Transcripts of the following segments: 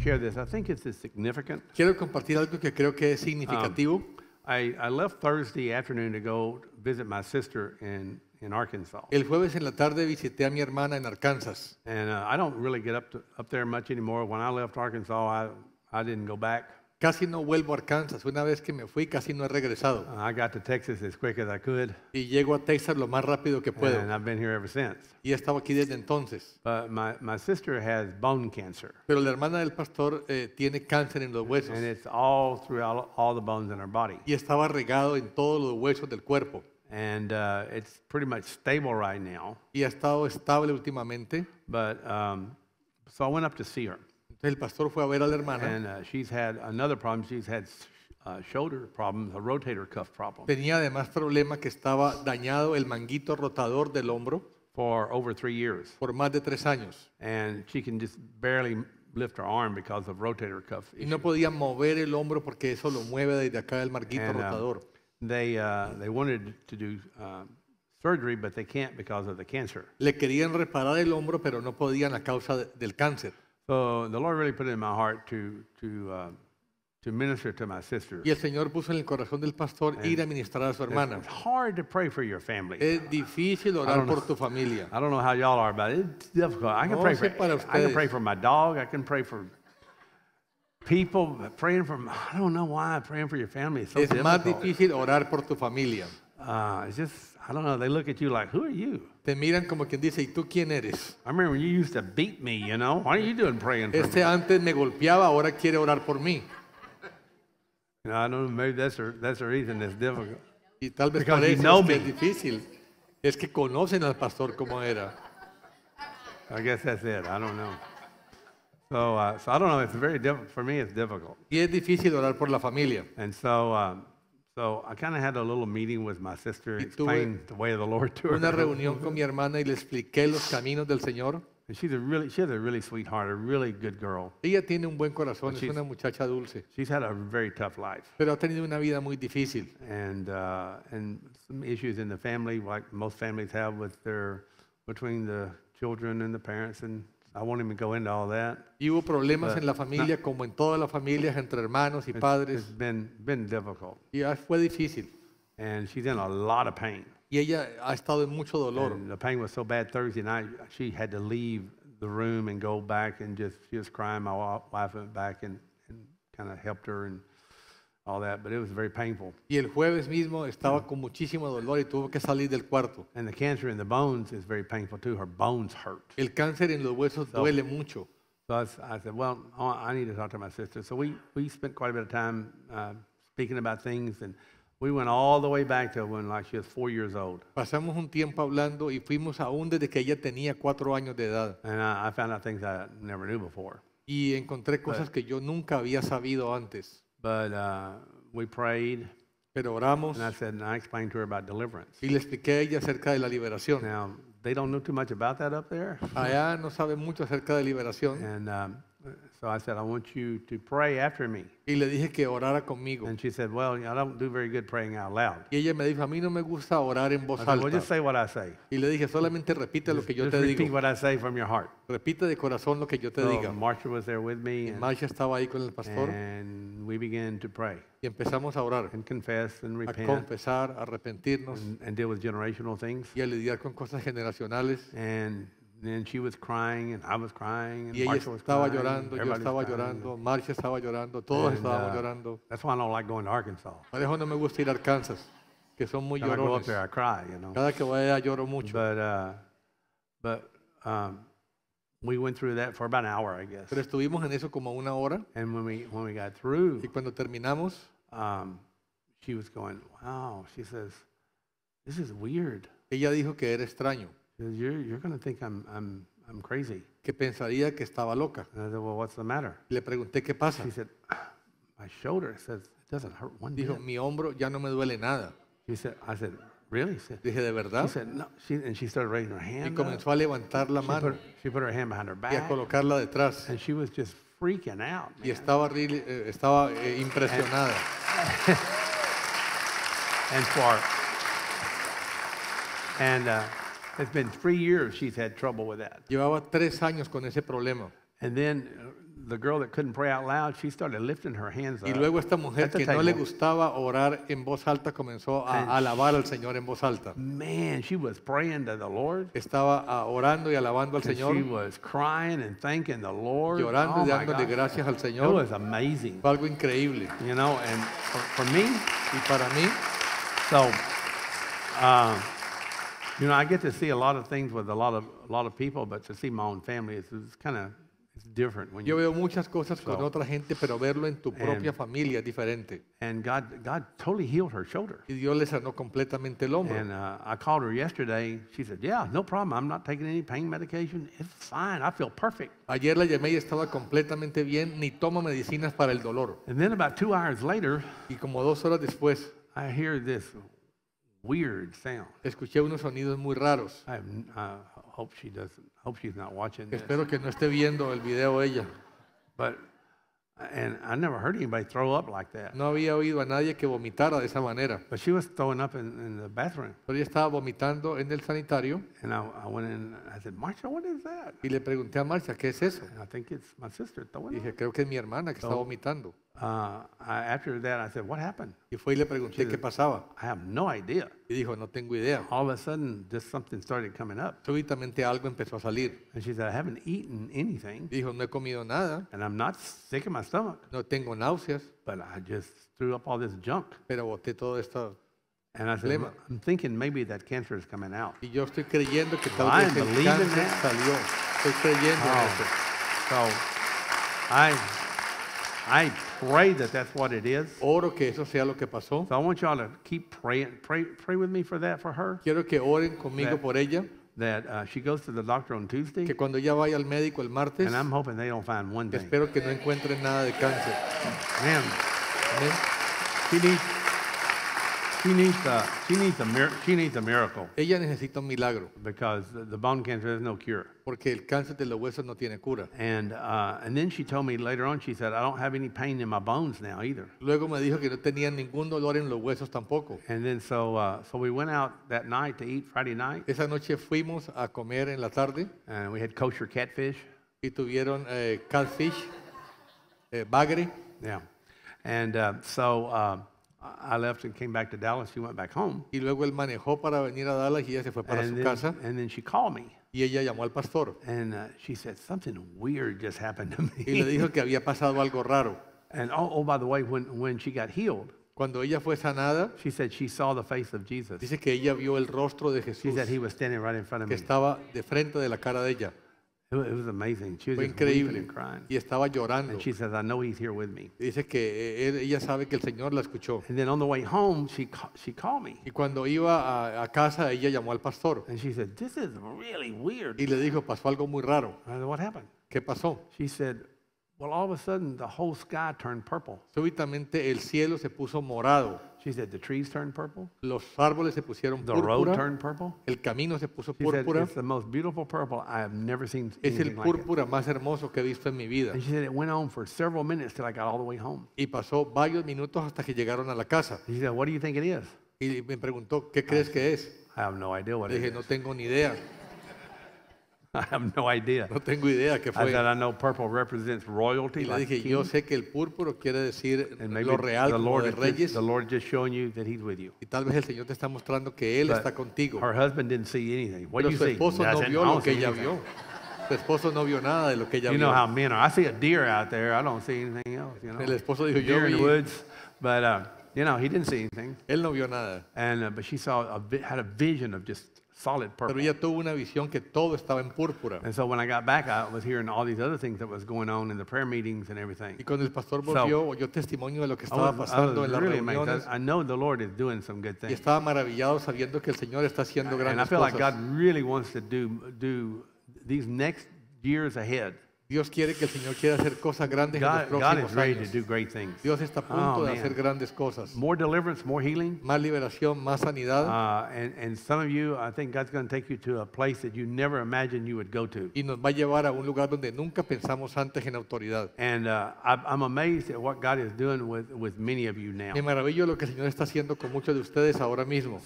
share this. I think it's significant. Quiero compartir algo que creo que es um, significativo. Um, I, I left Thursday afternoon to go visit my sister in in Arkansas. El jueves en la tarde visité a mi hermana en Arkansas. And uh, I don't really get up to, up there much anymore. When I left Arkansas, I I didn't go back. Casi no vuelvo a Arkansas. Una vez que me fui, casi no he regresado. Y llego a Texas lo más rápido que puedo. Y he estado aquí desde entonces. cancer, Pero la hermana del pastor eh, tiene cáncer en los huesos. Y estaba regado en todos los huesos del cuerpo. Uh, y ha estado estable últimamente. But um, so I went up entonces el pastor fue a ver a la hermana. And uh, she's had another problem. She's had uh, shoulder problems, a rotator cuff problem. Tenía además problema que estaba dañado el manguito rotador del hombro for over three years. por más de tres años. And she can just barely lift her arm because of rotator cuff. Y no podía mover el hombro porque eso lo mueve desde acá el manguito And, uh, rotador. They, uh, they wanted to do uh, surgery, but they can't because of the cancer. Le querían reparar el hombro, pero no podían a causa de- del cáncer. So the Lord really put it in my heart to, to, uh, to minister to my sisters. Y el Señor puso en el corazón del pastor And ir a ministrar a su hermana. It's hard to pray for your family. Es difícil orar por tu familia. I don't know how y'all are, but it's difficult. I can no pray for para I can pray for my dog. I can pray for people praying for. I don't know why praying for your family is so es difficult. Es más difícil orar por tu familia. Uh, it's just I don't know, they look at you like, who are you? Te miran como quien dice, ¿y tú quién eres? I remember you used to beat me, you know? why are you doing praying for me? Este antes me golpeaba, ahora quiere orar por mí. You know, I don't know, maybe that's the, that's the reason it's difficult. Y tal vez Because por you eso know es que es me. difícil. Es que conocen al pastor como era. I guess that's it, I don't know. So, uh, so I don't know, it's very difficult, for me it's difficult. Y es difícil orar por la familia. And so um, so I kind of had a little meeting with my sister, Y explained the way of the Lord to her. una reunión con mi hermana y le expliqué los caminos del Señor. And she's a really, she has a really sweetheart, a really good girl. Ella tiene un buen corazón, es es. una muchacha dulce, She's had a very tough life pero ha tenido una vida muy difícil. and uh, and some issues in the family, like most families have with their between the children and the parents and I won't even go into all that. Y hubo problemas But en la familia, not- como en todas las familias, entre hermanos y It's- padres. it's been, been difficult. Y ah, fue difícil. And she's in a lot of pain. Y ella ha estado en mucho dolor. And the pain was so bad Thursday night, she had to leave the room and go back and just, she was crying. My wife went back and, and kind of helped her and all that, but it was very painful. Y el jueves mismo estaba con muchísimo dolor y tuvo que salir del cuarto. And the cancer in the bones is very painful too. Her bones hurt. El cáncer en los huesos So- duele mucho. So I, I said, well, oh, I need to talk to my sister. So we, we spent quite a bit of time uh, speaking about things, and we went all the way back to when like she was four years old. Pasamos un tiempo hablando y fuimos aún desde que ella tenía cuatro años de edad. And I, I found out things I never knew before. Y encontré cosas que yo nunca había sabido antes. But uh, we prayed. Pero oramos. And I said, and I explained to her about deliverance. Y le expliqué ella acerca de la liberación. Now, they don't know too much about that up there. Allá no saben mucho acerca de liberación. And um, So I said, I want you to pray after me. Y le dije que orara conmigo. And she said, Well, I don't do very good praying out loud. Y ella me dijo, a mí no me gusta orar en voz I said, alta. Well, just say what I say. Y le dije, solamente repite lo que yo te digo. what I say from your heart. Repite de corazón lo que yo te so diga. Marcia was there with me. And, Marcia estaba ahí con el pastor. And we began to pray. Y empezamos a orar. And confess and repent. A confesar, a arrepentirnos. And, and deal with generational things. Y a lidiar con cosas generacionales. And And she was crying, and I was crying, and y ella Marcia estaba was crying, llorando, yo estaba llorando, Marcia estaba llorando, todos and, estábamos uh, llorando. That's why I don't like going to Arkansas. Por eso no me gusta ir a Arkansas, que son muy llorones. There, I cry, you know? Cada que voy allá lloro mucho. But, uh, but um, we went through that for about an hour, I guess. Pero estuvimos en eso como una hora. And when we when we got through, y cuando terminamos, um, she was going, "Wow," she says, "This is weird." Ella dijo que era extraño. You're, you're going to think I'm, I'm, I'm crazy. Que pensaría que estaba loca. And I said, well, what's the matter? Le pregunté qué pasa. She said, my shoulder says it doesn't hurt one Dijo, bit. mi hombro ya no me duele nada. She said, I said, really? She said, Dije, ¿de verdad? She said, no. She, and she started raising her Y hand. up. comenzó a levantar la She, mano put, she put her hand behind her y a colocarla detrás. And she was just freaking out. man. Y estaba, really- eh, estaba eh, impresionada. And for and uh, It's been three years she's had trouble with that. Llevaba tres años con ese problema. And then uh, the girl that couldn't pray out loud, she started lifting her hands up. Y luego esta mujer That's a que no le gustaba orar en voz alta comenzó And a alabar al Señor en voz alta. Man, she was praying to the Lord. Estaba ah, orando y alabando al Señor, she was crying and thanking the Lord. llorando y oh dándole gracias al señor. It Señor. was amazing. Fue algo increíble. You know, and for, for me, Y para mí, so um, you know, I get to see a lot of things with a lot of, a lot of people, but to see my own family is, kind of it's different when Yo veo muchas cosas so, con otra gente, pero verlo en tu propia and, familia es diferente. And God, God totally healed her shoulder. Y Dios le sanó completamente el hombro. And uh, I called her yesterday. She said, "Yeah, no problem. I'm not taking any pain medication. It's fine. I feel perfect." Ayer la llamé y estaba completamente bien, ni toma medicinas para el dolor. And then about two hours later, y como dos horas después, I hear this Escuché unos sonidos muy raros. Espero que no esté viendo el video ella. No había oído a nadie que vomitara de esa manera. Pero ella estaba vomitando en el sanitario. Y le pregunté a Marcia, ¿qué es eso? dije, creo que es mi hermana que está vomitando. Uh, after that, I said, what happened? Y fue y le pregunté qué pasaba. I have no idea. Y dijo, no tengo idea. All of a sudden, just something started coming up. Súbitamente algo empezó a salir. And she said, I haven't eaten anything. Dijo, no he comido nada. And I'm not sick in my stomach. No tengo náuseas. But I just threw up all this junk. Pero boté todo esto. And I said, I'm thinking maybe that cancer is coming out. Y yo estoy creyendo que tal vez el cáncer salió. Estoy creyendo en oh. eso. So, I I pray that that's what it is. Oro que eso sea lo que pasó. So I want y'all to keep praying. Pray, pray with me for that for her. Quiero que oren conmigo that, por ella. That uh, she goes to the doctor on Tuesday. Que cuando ella vaya al médico el martes. And I'm hoping they don't find one thing. Espero que no encuentren nada de cáncer. Amen. Amen. She needs She needs a, she needs a, she needs a miracle. Ella necesita un milagro. Because the bone cancer has no cure. Porque el cáncer de los huesos no tiene cura. And, uh, and then she told me later on, she said, I don't have any pain in my bones now either. Luego me dijo que no tenía ningún dolor en los huesos tampoco. And then so, uh, so we went out that night to eat Friday night. Esa noche fuimos a comer en la tarde. And we had kosher catfish. Y tuvieron uh, catfish, eh, bagre. Yeah. And uh, so... Uh, I left and came back to Dallas. She went back home. Y luego él manejó para venir a Dallas y ella se fue para su then, casa. And then she called me. Y ella llamó al pastor. And uh, she said something weird just happened to me. Y le dijo que había pasado algo raro. And oh, oh by the way, when when she got healed. Cuando ella fue sanada, she said she saw the face of Jesus. Dice que ella vio el rostro de Jesús. She said he was standing right in front of que me. Que estaba de frente de la cara de ella. It was amazing. She was Fue increíble and crying. y estaba llorando. And she says, I know he's here with me. Dice que eh, él- ella sabe que el Señor la escuchó. And then on the way home, she, she called me. Y cuando iba a, a casa, ella llamó al pastor And she said, This is really weird. y le dijo, pasó algo muy raro. said, What happened? ¿Qué pasó? She said, Well, all of a sudden, the whole sky turned purple. Súbitamente el cielo se puso morado. She said, the trees turned purple. Los árboles se pusieron the road turned purple. El camino se puso She said, púrpura. it's the most beautiful purple I have never seen Es el anything like it. púrpura más hermoso que he visto en mi vida. And she said, it went on for several minutes till I got all the way home. Y pasó varios minutos hasta que llegaron a la casa. She said, what do you think it is? Y me preguntó, ¿qué crees que es? I have no idea what Le it dije, is. no tengo ni idea. I have no idea. No tengo idea qué fue. I said, I know purple represents royalty. Y le like dije, yo sé que el púrpura quiere decir lo real the Lord como de reyes. Just, the Lord just showing you that he's with you. Y tal vez el Señor te está mostrando que él But está contigo. Her husband didn't see anything. What Pero do you su esposo no vio lo que ella vio. Su esposo no vio nada de lo que ella you vio. You know how men are. I see a deer out there. I don't see anything else. You know? El esposo dijo, yo deer in the woods. But, uh, you know, he didn't see anything. Él no vio nada. And, uh, but she saw a, had a vision of just solid purple. Pero ella tuvo una visión que todo estaba en púrpura. And so when I got back, I was hearing all these other things that was going on in the prayer meetings and everything. Y cuando el pastor volvió, testimonio de lo que estaba pasando en las reuniones. I know the Lord is doing some good things. Y estaba maravillado sabiendo que el Señor está haciendo grandes cosas. And I feel like God really wants to do do these next years ahead. Dios quiere que el Señor quiera hacer cosas grandes en los próximos Dios está a oh, punto de hacer grandes cosas. Más liberación, más sanidad. y nos va a llevar a un lugar donde nunca pensamos antes en autoridad. Uh, y Me maravillo lo que el Señor está haciendo con muchos de ustedes ahora mismo.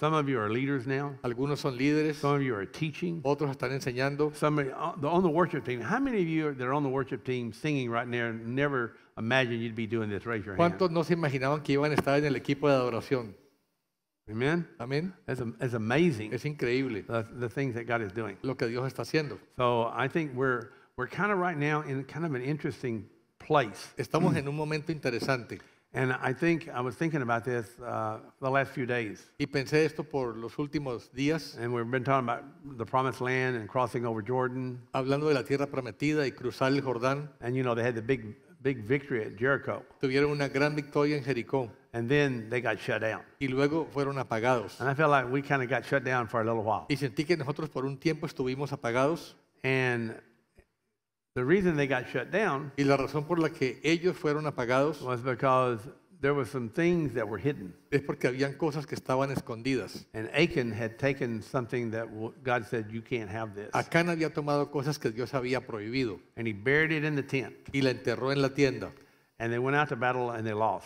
Algunos son líderes, otros están enseñando. on on the worship team singing right there. never imagined you'd be doing this? Raise your hand. ¿Cuántos no se imaginaban que iban a estar en el equipo de adoración? Amen. Amen. That's, that's amazing. Es increíble. The, the things that God is doing. Lo que Dios está haciendo. So I think we're we're kind of right now in kind of an interesting place. Estamos en un momento interesante. And I think I was thinking about this uh, the last few days. Y pensé esto por los últimos días. And we've been talking about the promised land and crossing over Jordan. Hablando de la tierra prometida y cruzar el Jordán. And you know they had the big big victory at Jericho. Tuvieron una gran victoria en Jericó. And then they got shut down. Y luego fueron apagados. And I felt like we kind of got shut down for a little while. Y sentí que nosotros por un tiempo estuvimos apagados. And down y la razón por la que ellos fueron apagados es porque habían cosas que estaban escondidas. And Achan había tomado cosas que Dios había prohibido. Y la enterró en la tienda.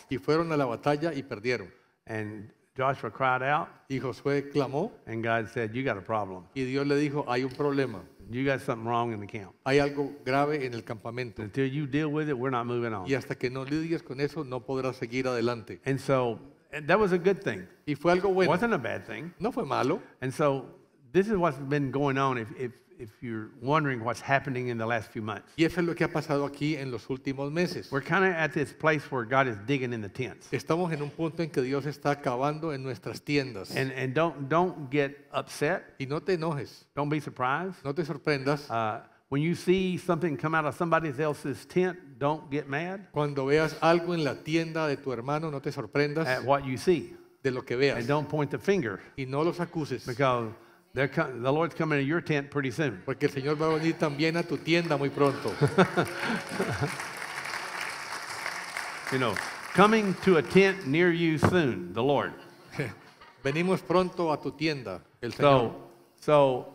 Y fueron a la batalla y perdieron. And Joshua cried out. Y Josué clamó. And God said, "You got a problem. Y Dios le dijo, hay un problema. You got something wrong in the camp. Hay algo grave en el campamento. Until you deal with it, we're not moving on." Y hasta que no lidies con eso, no podrás seguir adelante. And so and that was a good thing. Y fue algo bueno. Wasn't a bad thing. No fue malo. And so this is what's been going on. If, if if you're wondering what's happening in the last few months. Y eso es lo que ha pasado aquí en los últimos meses. We're kind of at this place where God is digging in the tents. Estamos en un punto en que Dios está acabando en nuestras tiendas. And, and don't, don't get upset. Y no te enojes. Don't be surprised. No te sorprendas. Uh, when you see something come out of somebody else's tent, don't get mad. Cuando veas algo en la tienda de tu hermano, no te sorprendas. At what you see. De lo que veas. And don't point the finger. Y no los acuses. Because Come, the Lord's coming to your tent pretty soon. Porque el Señor va a venir también a tu tienda muy pronto. you know, coming to a tent near you soon, the Lord. Venimos pronto a tu tienda, el Señor. So, so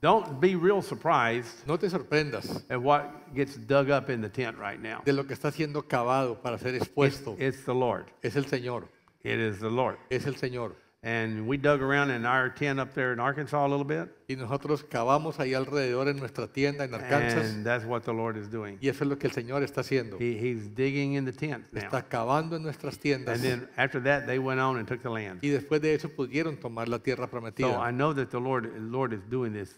don't be real surprised. No te sorprendas. At what gets dug up in the tent right now. De lo que está siendo cavado para ser expuesto. It's, it's the Lord. Es el Señor. It is the Lord. Es el Señor. And we dug around in our tent up there in Arkansas a little bit. Y nosotros cavamos ahí alrededor en nuestra tienda en Arkansas. And that's what the Lord is doing. Y eso es lo que el Señor está haciendo. He, he's digging in the tent now. Está cavando en nuestras tiendas. And then after that they went on and took the land. Y después de eso pudieron tomar la tierra prometida. So I know that the Lord, the Lord is doing this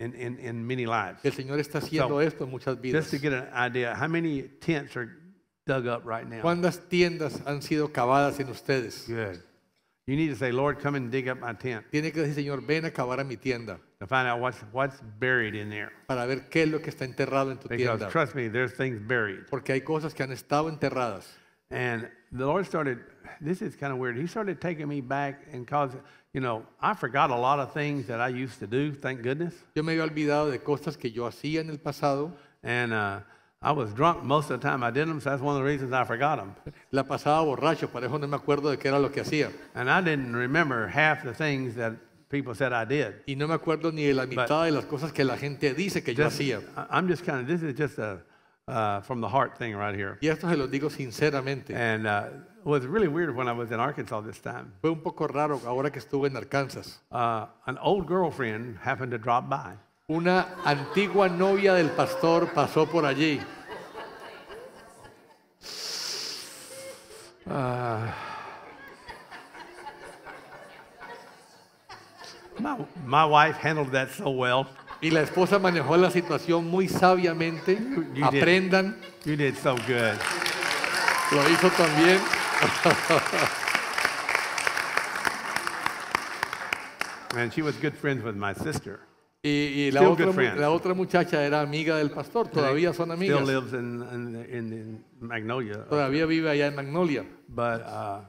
in, in, in many lives. El Señor está haciendo so, esto en muchas vidas. Just to get an idea, how many tents are dug up right now? ¿Cuántas tiendas han sido cavadas en ustedes? Good. You need to say, Lord, come and dig up my tent. Tiene que decir, Señor, ven a cavar a mi tienda. To find out what's, what's buried in there. Para ver qué es lo que está enterrado en tu Because tienda. trust me, there's things buried. Porque hay cosas que han estado enterradas. And the Lord started, this is kind of weird. He started taking me back and caused, you know, I forgot a lot of things that I used to do, thank goodness. Yo me había olvidado de cosas que yo hacía en el pasado. And, uh, I was drunk most of the time I did them, so that's one of the reasons I forgot them. La pasaba borracho, por eso no me acuerdo de qué era lo que hacía. And I didn't remember half the things that people said I did. Y no me acuerdo ni de la mitad But de las cosas que la gente dice que just, yo hacía. I'm just kind of this is just a uh, from the heart thing right here. Y esto se lo digo sinceramente. And uh, it was really weird when I was in Arkansas this time. Fue un poco raro ahora que estuve en Arkansas. Uh, an old girlfriend happened to drop by. Una antigua novia del pastor pasó por allí. Ah. My, wife handled that so well. Y la esposa manejó la situación muy sabiamente. Aprendan. you did so good. Lo hizo también. And she was good friends with my sister. Y, la, otra, la otra muchacha era amiga del pastor, todavía son Still amigas. Todavía vive allá en Magnolia. but uh,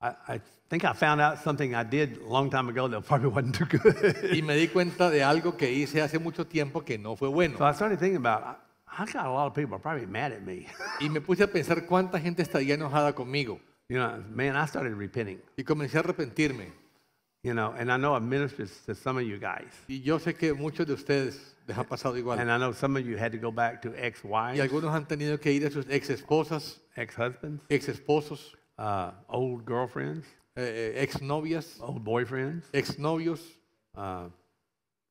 I, I think I found out something I did a long time ago that probably wasn't too good. Y me di cuenta de algo que hice hace mucho tiempo que no fue bueno. so I started thinking about, I, got a lot of people probably mad at me. Y me puse a pensar cuánta gente estaría enojada conmigo. You know, man, I started repenting. Y comencé a arrepentirme. You know, and I know it ministers to some of you guys. Y yo sé que muchos de ustedes les ha pasado igual. And I know some of you had to go back to ex-wives, Y algunos han tenido que ir a sus ex esposas, ex-husbands, ex esposos, uh, old girlfriends, eh, eh, ex novias, old boyfriends, ex novios, uh,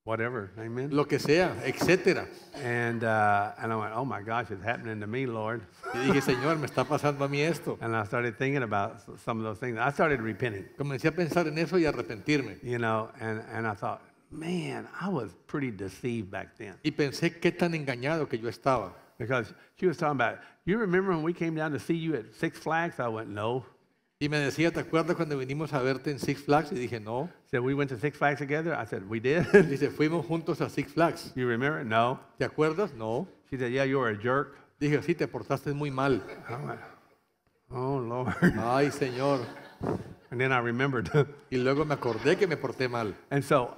whatever, amen. Lo que sea, etc. And uh, and I went, oh my gosh, it's happening to me, Lord. Y dije, Señor, me está pasando a mí esto. And I started thinking about some of those things. I started repenting. Comencé a pensar en eso y arrepentirme. You know, and and I thought, man, I was pretty deceived back then. Y pensé qué tan engañado que yo estaba. Because she was talking about, you remember when we came down to see you at Six Flags? I went, no. Y me decía, ¿te acuerdas cuando vinimos a verte en Six Flags? Y dije, no. So we went to Six Flags together. I said, we did. Dice, fuimos juntos a Six Flags. You remember? No. ¿Te acuerdas? No. She said, yeah, you were a jerk. Dije, sí, te portaste muy mal. Oh, Lord. Ay, Señor. And then I remembered. y luego me acordé que me porté mal. And so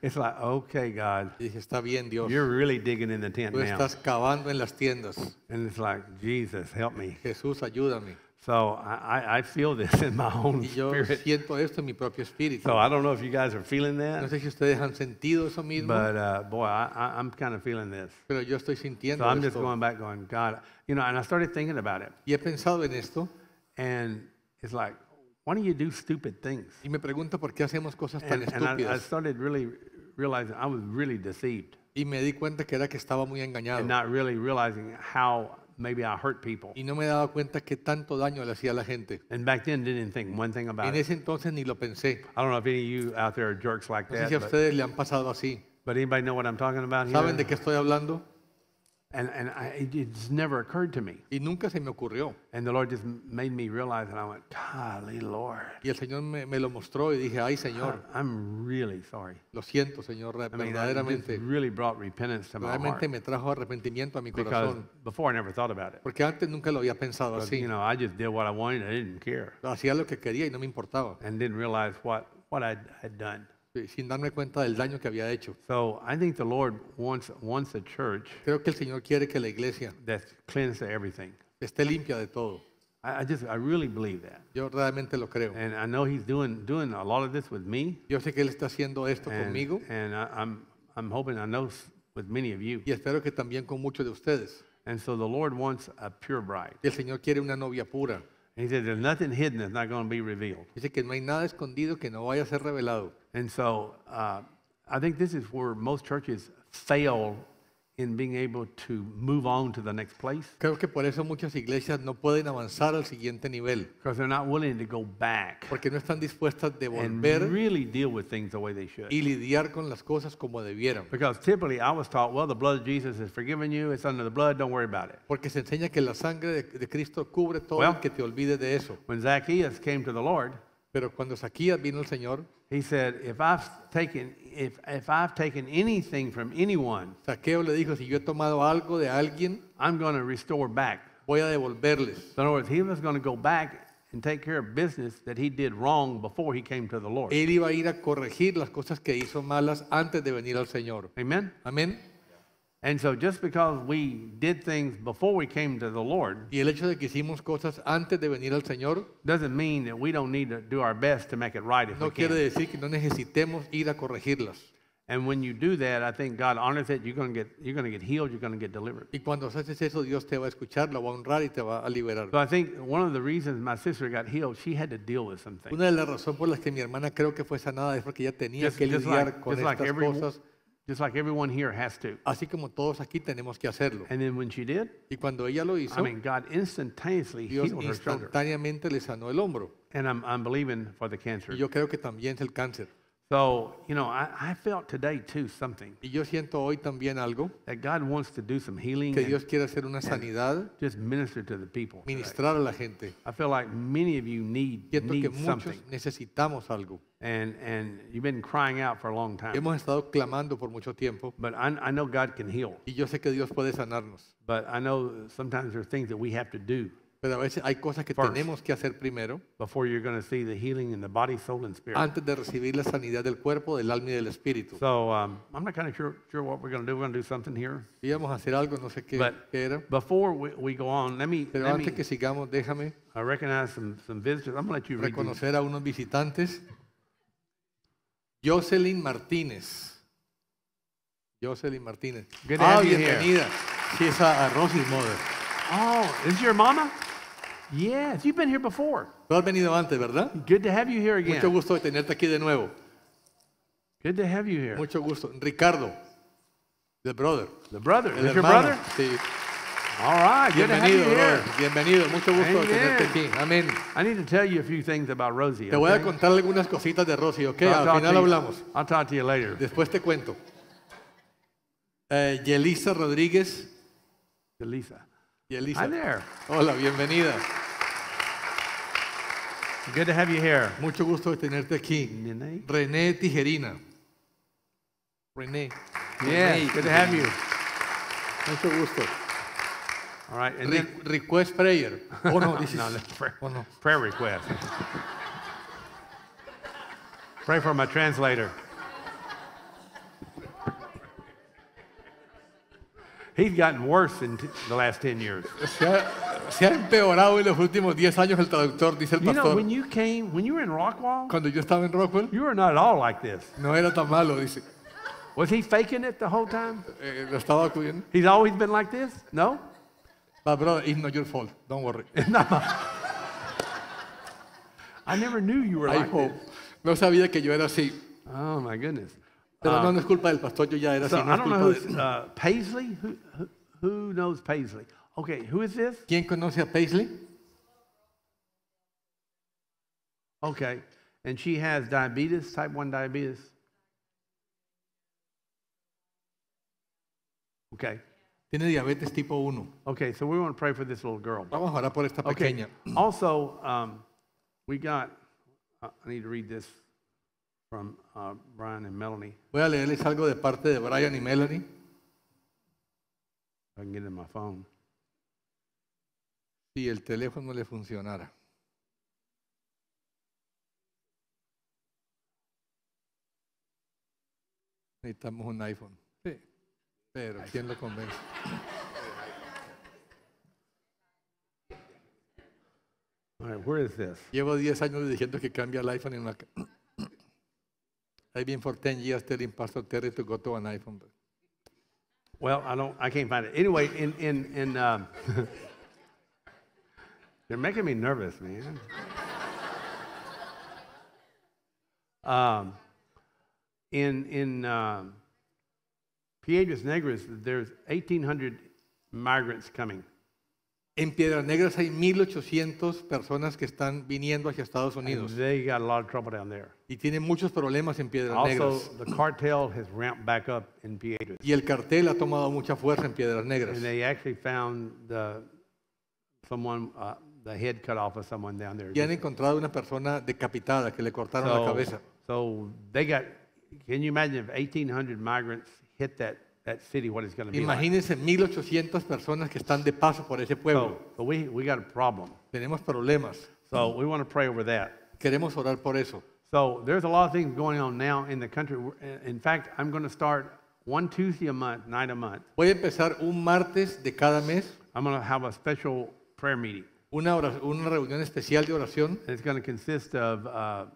it's like, okay, God. Y dije, está bien, Dios. You're really digging in the tent Tú now. estás cavando en las tiendas. And it's like, Jesus, help me. Jesús, ayúdame. So I, I feel this in my own yo spirit. siento esto en mi propio espíritu. So I don't know if you guys are feeling that. No sé si ustedes han sentido eso mismo. But uh, boy, I, I'm kind of feeling this. Pero yo estoy sintiendo So I'm just going back, going, God, you know. And I started thinking about it, Y he pensado en esto and it's like, why do you do stupid things? y me pregunto por qué hacemos cosas tan And, and I, I started really realizing I was really deceived, y me di cuenta que era que estaba muy engañado. and not really realizing how maybe I hurt people. Y no me daba cuenta que tanto daño le hacía a la gente. And back then didn't think one thing about En it. ese entonces ni lo pensé. I don't know if any of you out there are jerks like No that. si a but- le han pasado así. But anybody know what I'm talking about here? de qué estoy hablando? And, and I, it's never occurred to me. Y nunca se me ocurrió. And the Lord just made me realize, and I went, golly, Lord. Y el Señor me, me lo mostró y dije, ay, Señor. I, I'm really sorry. Lo siento, Señor, I mean, verdaderamente. It really brought repentance to my heart. Realmente me trajo arrepentimiento a mi Because corazón. before I never thought about it. Porque antes nunca lo había pensado así. you know, I just did what I wanted. I didn't care. Hacía lo que quería y no me importaba. And didn't realize what, what i had done. sin darme cuenta del daño que había hecho. Creo que el Señor quiere que la iglesia esté limpia de todo. Yo realmente lo creo. And Yo sé que él está haciendo esto conmigo y espero que también con muchos de ustedes. And El Señor quiere una novia pura. He said, There's nothing hidden that's not going to be revealed. Dice que no hay nada escondido que no vaya a ser revelado. And so uh, I think this is where most churches fail in being able to move on to the next place. Creo que por eso muchas iglesias no pueden avanzar al siguiente nivel. Because they're not willing to go back. Porque no están dispuestas de volver. And really deal with things the way they should. Y lidiar con las cosas como debieron. Because typically I was taught, well, the blood of Jesus has forgiven you. It's under the blood. Don't worry about it. Porque se enseña que la sangre de, de Cristo cubre todo, well, que te olvides de eso. When Zacchaeus came to the Lord, pero cuando Zacchaeus vino al Señor, he said, if I've taken if, if I've taken anything from anyone, Saqueo le dijo, si yo he tomado algo de alguien, I'm going to restore back. Voy a devolverles. in other words, he was going to go back and take care of business that he did wrong before he came to the Lord. Él iba a ir a corregir las cosas que hizo malas antes de venir al Señor. Amen. Amen. And so just because we did things before we came to the Lord, el hecho de que hicimos cosas antes de venir al Señor, doesn't mean that we don't need to do our best to make it right if no we quiere can. decir que no necesitemos ir a corregirlas. And when you do that, I think God honors it. You're going to get you're going to get healed. You're going to get delivered. Y cuando haces eso, Dios te va a escuchar, honrar y te va a liberar. So I think one of the reasons my sister got healed, she had to deal with something. Una de las razones por las que mi hermana creo que fue es porque tenía just, que just lidiar like, con estas every, cosas Just like everyone here has to. Así como todos aquí tenemos que hacerlo. And then when she did, y cuando ella lo hizo, I mean, God instantaneously Dios healed instantáneamente her shoulder. le sanó el hombro. And I'm, I'm believing for the cancer. Y yo creo que también es el cáncer. So, you know, I, I, felt today too something. Y yo siento hoy también algo. That God wants to do some healing. Que Dios quiere hacer una sanidad. Just minister to the people. Ministrar today. a la gente. I feel like many of you need, need que muchos something. necesitamos algo. And, and you've been crying out for a long time. Hemos estado clamando por mucho tiempo. But I, I know God can heal. Y yo sé que Dios puede sanarnos. But I know sometimes there are things that we have to do. Pero a veces hay cosas que First, tenemos que hacer primero before you're going to see the healing in the body, soul, and spirit. antes de recibir la sanidad del cuerpo, del alma y del espíritu. So um, I'm not kind of sure, sure what we're going to do. We're going to do something here. Íbamos a hacer algo, no sé qué, But qué era. Before we, we go on, let me, Pero let antes me que sigamos, déjame I recognize some, some visitors. I'm going to let you read reconocer a unos visitantes. Jocelyn Martínez. Jocelyn Martinez. Good oh, bienvenida. Sí, She's a Rosie's mother. Oh, is your mama? Yes, you've been here before. Tú has venido antes, ¿verdad? Good to have you here again. Mucho gusto de tenerte aquí de nuevo. Good to have you here. Mucho gusto. Ricardo, the brother. The brother. is hermano. your brother? Sí. Bienvenido, Bienvenido. Mucho gusto tenerte aquí. Amén. I Te voy a contar algunas cositas de Rosie, ¿ok? Al final hablamos. I'll talk to you later. Después te cuento. Eh, Yelisa Rodríguez. Yelisa. Yelisa. Hola, bienvenida. Good to have you here. Mucho gusto de tenerte aquí. René Tijerina. René. Yeah, good to have you. Mucho gusto. All right. And Re then, request prayer. Oh no, this no, is prayer. Oh no, prayer request. Pray for my translator. He's gotten worse in the last 10 years. Se ha, empeorado en los últimos 10 años el traductor, dice el pastor. You know, when you came, when you were in Rockwall, Cuando yo estaba en Rockwell, you were not at all like this. No era tan malo, dice. Was he faking it the whole time? Eh, lo estaba He's always been like this? No? But brother, it's not your fault. Don't worry. I never knew you were I like hope. This. No sabía que yo era así. Oh my goodness. Pero uh, no, es culpa del pastor, yo ya era so así. No I don't know who, uh, Paisley? Who, who, who knows Paisley? Okay, who is this? ¿Quién conoce a Paisley? Okay, and she has diabetes, type 1 diabetes. Okay. Tiene diabetes tipo 1. Okay, so we want to pray for this little girl. Vamos a orar por esta pequeña. Okay. Also, um, we got, uh, I need to read this from uh, Brian and Melanie. Voy a leerles algo de parte de Brian y Melanie. I can get in my phone. Si el teléfono le funcionara. Necesitamos un iPhone. Pero, ¿quién lo convence? where is this? Llevo 10 años diciendo que cambia el iPhone en una. I've been for 10 years telling Pastor Terry to go to an iPhone. Well, I don't. I can't find it. Anyway, in in in. Um, uh, they're making me nervous, man. um, in in um, Piedras Negras, there's 1,800 migrants coming. En Piedras Negras hay 1,800 personas que están viniendo hacia Estados Unidos. They got a lot of trouble down there. Y tienen muchos problemas en Piedras Also, Negras. the cartel has ramped back up in Piedras, Y el cartel ha tomado mucha fuerza en Piedras Negras. and they actually found the, someone, uh, the head cut off of someone down there. Y han encontrado una persona decapitada que le cortaron la cabeza. so they got. Can you imagine if 1,800 migrants hit that, that city, what it's going to be like. 1800 personas que están de paso por ese pueblo. So, so we, we got a problem. Tenemos problemas. So we want to pray over that. Queremos orar por eso. So there's a lot of things going on now in the country. In fact, I'm going to start one Tuesday a month, night a month. Voy a empezar un martes de cada mes. I'm going to have a special prayer meeting. Una, oración, una reunión especial de oración. And it's going to consist of uh,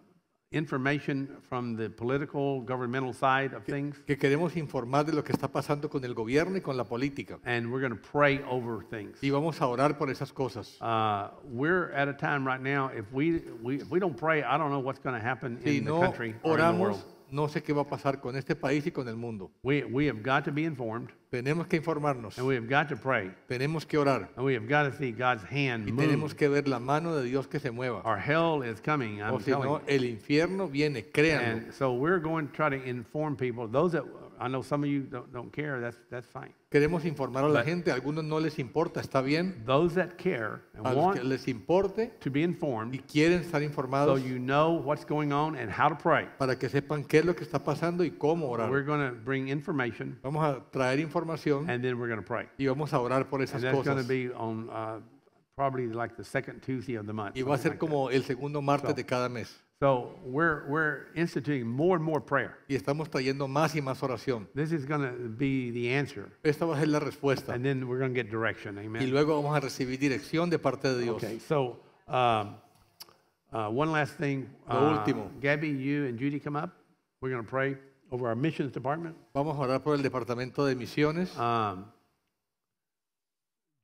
information from the political governmental side of things. Que queremos informar de lo que está pasando con el gobierno y con la política. And we're going to pray over things. Y vamos a orar por esas cosas. Uh, we're at a time right now if we, we if we don't pray, I don't know what's going to happen si in no the country or in the world. no sé qué va a pasar con este país y con el mundo. We, we have got to be informed. Tenemos que informarnos. And we have got to pray. Tenemos que orar. And we have got to see God's hand y move. tenemos que ver la mano de Dios que se mueva. Our hell is coming, I'm o si no, el infierno viene, créanlo. And so we're going to try to inform people, those that I know some of you don't, don't care. That's, that's fine. Queremos informar a la gente. algunos no les importa. Está bien. Those that care and A los want que les importe to be informed, y quieren estar informados. so you know what's going on and how to pray. para que sepan qué es lo que está pasando y cómo We're orar. going to bring information, Vamos a traer información and then we're going to pray. y vamos a orar por esas And that's going to cosas. be on uh, probably like the second Tuesday of the month. Y va a ser like that. como el segundo martes So- de cada mes. So we're, we're instituting more and more prayer. Y estamos trayendo más y más oración. This is going to be the answer. Esta va a ser la respuesta. And then we're going to get direction. Amen. Y luego vamos a recibir dirección de parte de Dios. Okay, so um, uh, one last thing. Lo uh, último. Gabby, you and Judy come up. We're going to pray over our missions department. Vamos a orar por el departamento de misiones. Um,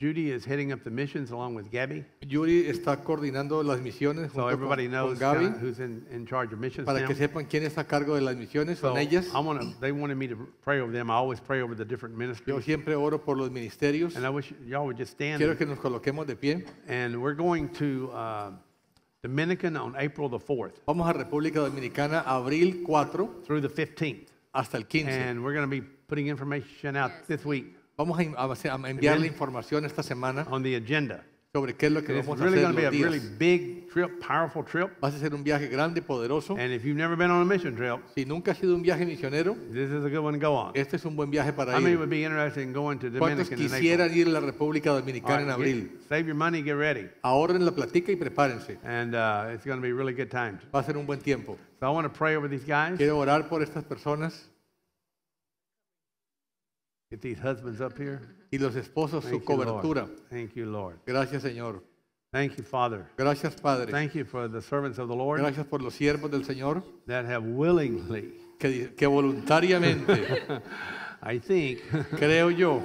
Judy is heading up the missions along with Gabby. Judy está coordinando las misiones So junto everybody con, knows con Gaby kinda who's in, in charge of missions para now. que sepan quién está a cargo de las misiones, So son ellas. I want to. They wanted me to pray over them. I always pray over the different Yo siempre oro por los ministerios. And I wish y'all would just stand. Quiero que nos coloquemos de pie. And we're going to uh, Dominican on April the 4th Vamos a República Dominicana, abril 4 through the 15th. hasta el 15. And we're going to be putting information out this week Vamos a, enviar la información esta semana sobre qué es lo que vamos a hacer los días. a ser un viaje grande, poderoso. si nunca has sido un viaje misionero, este es un buen viaje para ir. ¿Cuántos quisieran ir a la República Dominicana en abril? Ahorren la platica y prepárense. Uh, Va a ser un buen tiempo. Quiero orar por estas personas. Get these husbands up here. Y los esposos Thank su you, cobertura. Thank you, Lord. Gracias, Señor. Thank you, Father. Gracias, Padre. Thank you for the servants of the Lord Gracias por los siervos del Señor that have willingly, que, que voluntariamente, I think, creo yo,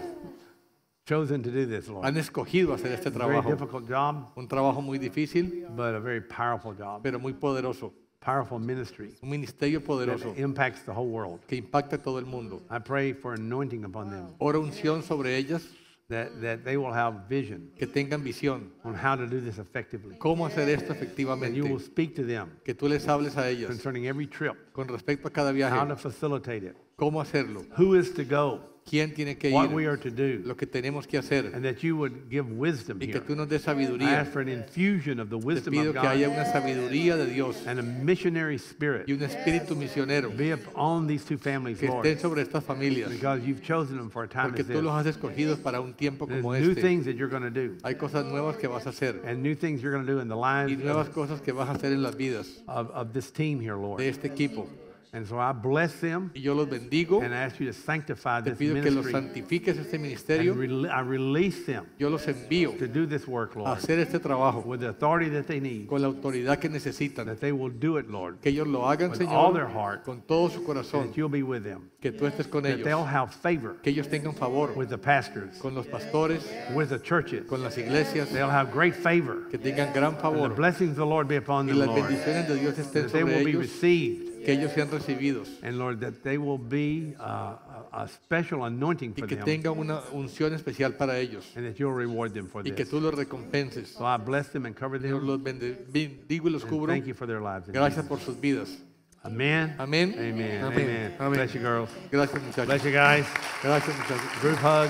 chosen to do this, Lord. han escogido hacer este Very difficult job, Un trabajo muy difícil, but a very powerful job. pero muy poderoso. powerful ministry un ministerio poderoso that impacts the whole world. que impacta todo el mundo. I pray for anointing upon them. Ora unción sobre ellas. That, that they will have vision que tengan visión on how to do this effectively. Cómo hacer esto efectivamente. And you will speak to them que tú les hables a ellos concerning every trip. Con respecto a cada viaje. How to facilitate it. Cómo hacerlo. Who is to go? quién tiene que what we are to do, lo que tenemos que hacer. and that you would give wisdom Y que here. tú nos des I ask for an infusion of the wisdom pido of que haya God una sabiduría de Dios and a missionary spirit y un espíritu misionero be upon these two families, que estén Lord, sobre estas familias. because you've chosen them for a time Porque as tú los has escogido para un tiempo There's como new things that you're going to do, Hay cosas nuevas que vas a hacer and new things you're going to do in the y lives nuevas of, cosas que vas a hacer en las vidas of, of this team here, Lord. de este equipo. And so I bless them. Y yo los bendigo. And ask you to sanctify Te this pido que los ministry. santifiques este ministerio. And rel- I release them Yo los envío to do this work, a Lord, hacer este trabajo with the authority that they need, con la autoridad que necesitan. that they will do it, Lord, Que ellos lo hagan, with all their heart, con todo su corazón. that you'll be with them, Que tú estés con that they'll ellos. have favor Que ellos tengan favor with the pastors, con los pastores, with the churches. con las iglesias. They'll have great favor. Que tengan gran And the blessings of the Lord be upon Y them, las Lord. de Dios estén That they will be received que ellos sean recibidos. And Lord, that they will be uh, a, a special anointing for them. y que them. tengan una unción especial para ellos. And that you'll reward them for y this. que tú los recompenses. So I bless them and cover them. Yo los bendigo y los cubro. Thank you for their lives. Gracias por sus vidas. Amen. Amen. Amen. Amen. Bless you girls. Gracias muchachos. Bless you guys. Gracias muchachos. Group hug.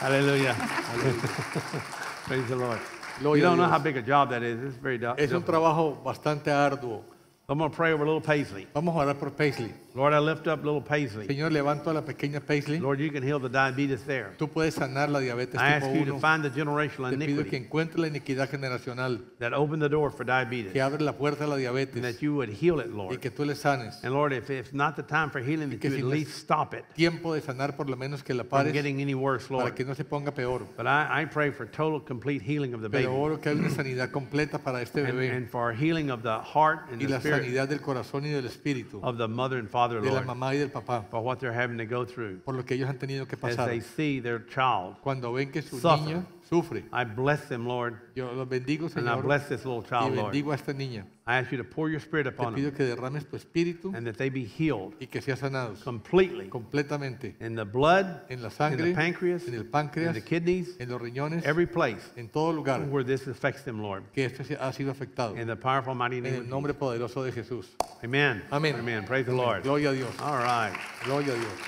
Hallelujah. Praise the Lord. Gloria you don't know how big a job that is. It's very es un trabajo bastante arduo. I'm going to pray over little Paisley. Vamos a orar por Paisley. Lord, I lift up little Paisley. Señor, levanto a la pequeña Paisley. Lord, you can heal the diabetes there. Tú puedes sanar la diabetes I ask you 1. to find the generational Te pido que encuentre la iniquidad generacional that open the door for diabetes que abre la puerta a la and diabetes that you would heal it, Lord. y que tú le sanes. And Lord, if it's not the time for healing, that you at least stop it Tiempo de sanar por lo menos que la from getting any worse, Lord. para que no se ponga peor. But I, I pray for total, complete healing of the baby Pero oro que haya una sanidad completa para este bebé and for healing of the heart and y the spirit sanidad del corazón y del espíritu of the mother and father, de la Lord, mamá y del papá for what they're having to go through por lo que ellos han tenido que as they see their child cuando ven que su suffer. niño sufre. I bless them, Lord, Yo los bendigo, and I bless this little y child, Lord. a esta niña. I ask you to pour your spirit Te upon pido them que derrames tu espíritu and that they be healed y que sean sanados completely completamente in the blood, en la in the pancreas, en el in the kidneys, en los riñones, every place en todo lugar where this affects them, Lord. que esto ha sido afectado. In the powerful, mighty name el of nombre poderoso de Jesús. Amen. Amén. Amen. Praise the Lord. Gloria a Dios. All right. Gloria a Dios.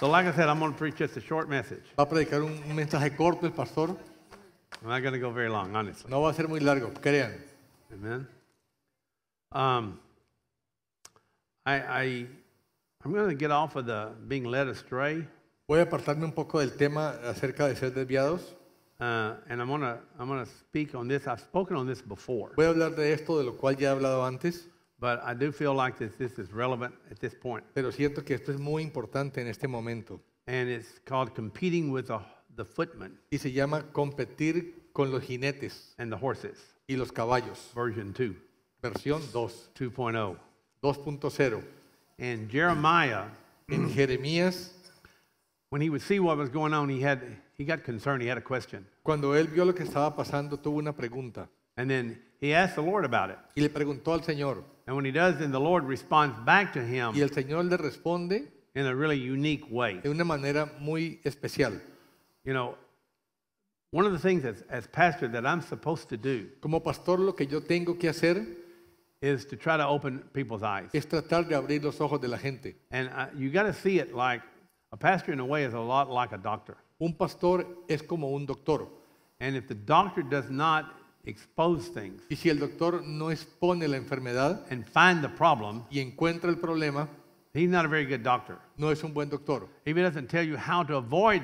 So, like I said, I'm going to preach just a short message. Va a predicar un mensaje corto el pastor. I'm not going to go very long, honestly. No va a ser muy largo, crean. Amen. Um, I, I, I'm going to get off of the being led astray. Voy a apartarme un poco del tema acerca de ser desviados. Uh, and I'm going to I'm going to speak on this. I've spoken on this before. Voy a hablar de esto de lo cual ya he hablado antes. But I do feel like this, this is relevant at this point. Pero siento que esto es muy importante en este momento. And it's called competing with the, the footmen. Y se llama competir con los jinetes. And the horses. Y los caballos. Version 2. versión 2, 2.0, 2.0. And Jeremiah, in Jeremías, when he would see what was going on, he had he got concerned. He had a question. Cuando él vio lo que estaba pasando, tuvo una pregunta. And then he asked the Lord about it. Y le preguntó al Señor. And when he does, then the Lord responds back to him. Y el Señor le responde in a really unique way. De una manera muy especial. You know, one of the things as, as pastor that I'm supposed to do. Como pastor, lo que yo tengo que hacer is to try to open people's eyes. Es tratar de abrir los ojos de la gente. And uh, you got to see it like a pastor in a way is a lot like a doctor. Un pastor es como un doctor. And if the doctor does not expose things Y si el doctor no expone la enfermedad and find the problem, y encuentra el problema, he's not a very good doctor. no es un buen doctor. If he doesn't tell you how to avoid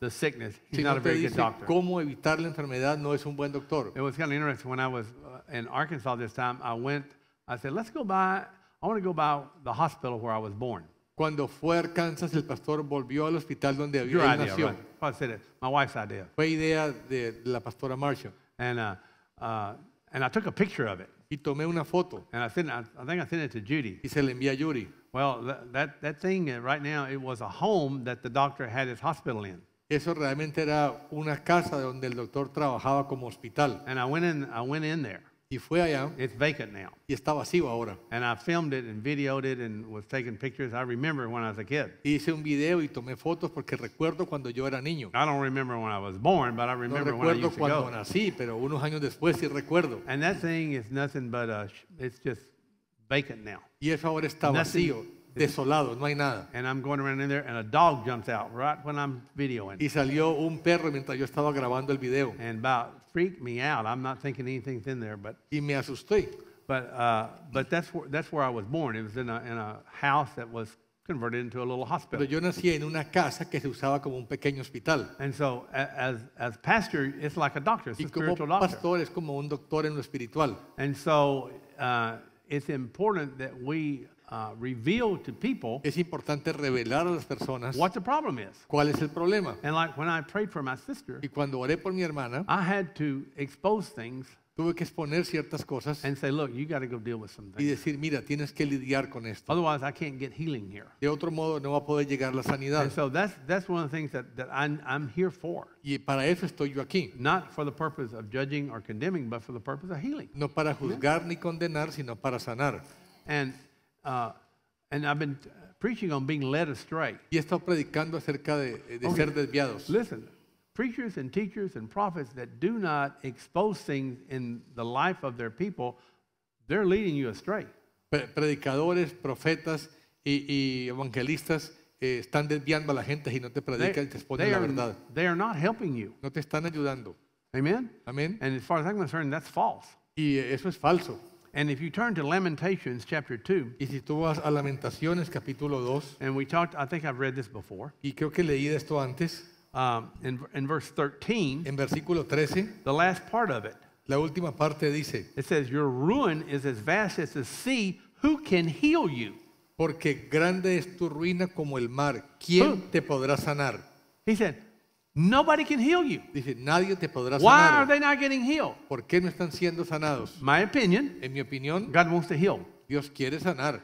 the sickness. He's sino not a very good doctor. Cómo evitar la enfermedad no es un buen doctor. It was kind of interesting when I was uh, in Arkansas this time. I went. I said, "Let's go by. I want to go by the hospital where I was born." Cuando fue a Arkansas, el pastor volvió al hospital donde había Your idea, nació. Right? said it. My wife's idea. Fue idea de la pastora Marshall. And uh, uh, and I took a picture of it. Y tomé una foto. And I sent. I, I think I sent it to Judy. Y se le envía a Judy. Well, that, that, that thing uh, right now, it was a home that the doctor had his hospital in. Eso realmente era una casa donde el doctor trabajaba como hospital. And I went in, I went in there. Y fue allá. It's vacant now. Y está vacío ahora. And I filmed it and videoed it and was taking pictures. I remember when I was a kid. Hice un video y tomé fotos porque recuerdo cuando yo era niño. I don't remember when I was born, but I remember no when I used to go. recuerdo cuando nací, pero unos años después sí recuerdo. And that thing is nothing but a, it's just vacant now. Y eso ahora está nothing, vacío. desolado, no hay nada. And I'm going around in there and a dog jumps out right when I'm videoing. Y salió un perro mientras yo estaba grabando el video. And about freaked me out. I'm not thinking anything's in there, but y me asusté. But uh, but that's where that's where I was born. It was in a in a house that was converted into a little hospital. Pero yo nací en una casa que se usaba como un pequeño hospital. And so as as pastor, it's like a doctor, it's y a como spiritual doctor. pastor es como un doctor en lo espiritual. And so uh, it's important that we uh, reveal to people es importante revelar a las personas what the problem is. cuál es el problema. And like when I prayed for my sister, y cuando oré por mi hermana, I had to expose things tuve que exponer ciertas cosas and say, Look, you got to go deal with some things. y decir, mira, tienes que lidiar con esto. Otherwise, I can't get healing here. De otro modo, no va a poder llegar la sanidad. so that's, that's one of the things that, that I'm, here for. Y para eso estoy yo aquí. Not for the purpose of judging or condemning, but for the purpose of healing. No para juzgar yeah. ni condenar, sino para sanar. And uh, and I've been preaching on being led astray. Y he estado predicando acerca de, eh, de okay. ser desviados. Listen, preachers and teachers and prophets that do not expose things in the life of their people, they're leading you astray. Predicadores, profetas y, y evangelistas eh, están desviando a la gente y no te predican y te exponen la verdad. They are not helping you. No te están ayudando. Amen. Amen. And as far as I'm concerned, that's false. Y eh, eso es falso. And if you turn to Lamentations chapter 2, y si tú vas a Lamentaciones capítulo 2, and we talked, I think I've read this before, y creo que leí esto antes, um, in, in verse 13, en versículo 13, the last part of it, la última parte dice, it says, Your ruin is as vast as the sea, who can heal you? Porque grande es tu ruina como el mar, ¿quién Who? te podrá sanar? He said, Nobody can heal you. Dice, nadie te podrá sanar. Why are they not getting healed? ¿Por qué no están siendo sanados? My opinion, en mi opinión, God wants to heal. Dios quiere sanar.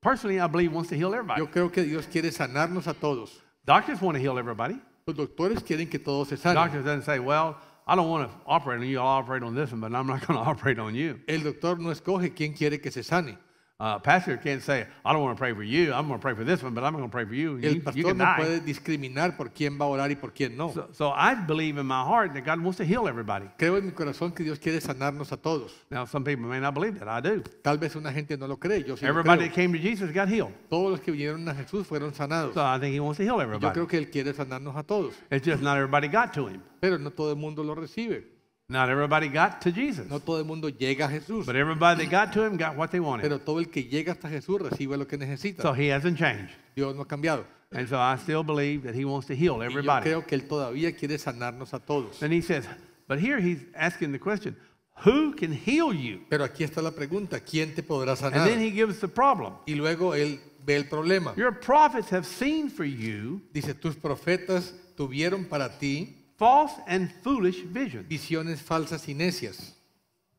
Personally, I believe wants to heal everybody. Yo creo que Dios quiere sanarnos a todos. Doctors want to heal everybody. Los doctores quieren que todos se sanen. Doctors doesn't say, well, I don't want to operate on you. I'll operate on this one, but I'm not going to operate on you. El doctor no escoge quién quiere que se sane. Uh, pastor can't say, I don't want to pray for you. I'm going to pray for this one, but I'm going to pray for you. El pastor no puede discriminar por quién va a orar y por quién no. So, I believe in my heart that God wants to heal everybody. Creo en mi corazón que Dios quiere sanarnos a todos. Now some people may not believe that. I do. Tal vez una gente no lo cree. Yo sí everybody creo. that came to Jesus got healed. Todos los que vinieron a Jesús fueron sanados. So I think he wants to heal everybody. Yo creo que él quiere sanarnos a todos. It's just not everybody got to him. Pero no todo el mundo lo recibe. Not everybody got to Jesus. No todo el mundo llega a Jesús. But everybody that got to him got what they wanted. Pero todo el que llega hasta Jesús recibe lo que necesita. So he hasn't changed. Dios no ha cambiado. And so I still believe that he wants to heal everybody. Y yo creo que él todavía quiere sanarnos a todos. And he says, but here he's asking the question, who can heal you? Pero aquí está la pregunta, ¿quién te podrá sanar? And then he gives the problem. Y luego él ve el problema. Your prophets have seen for you. Dice, tus profetas tuvieron para ti false and foolish visions. Visiones falsas y necias.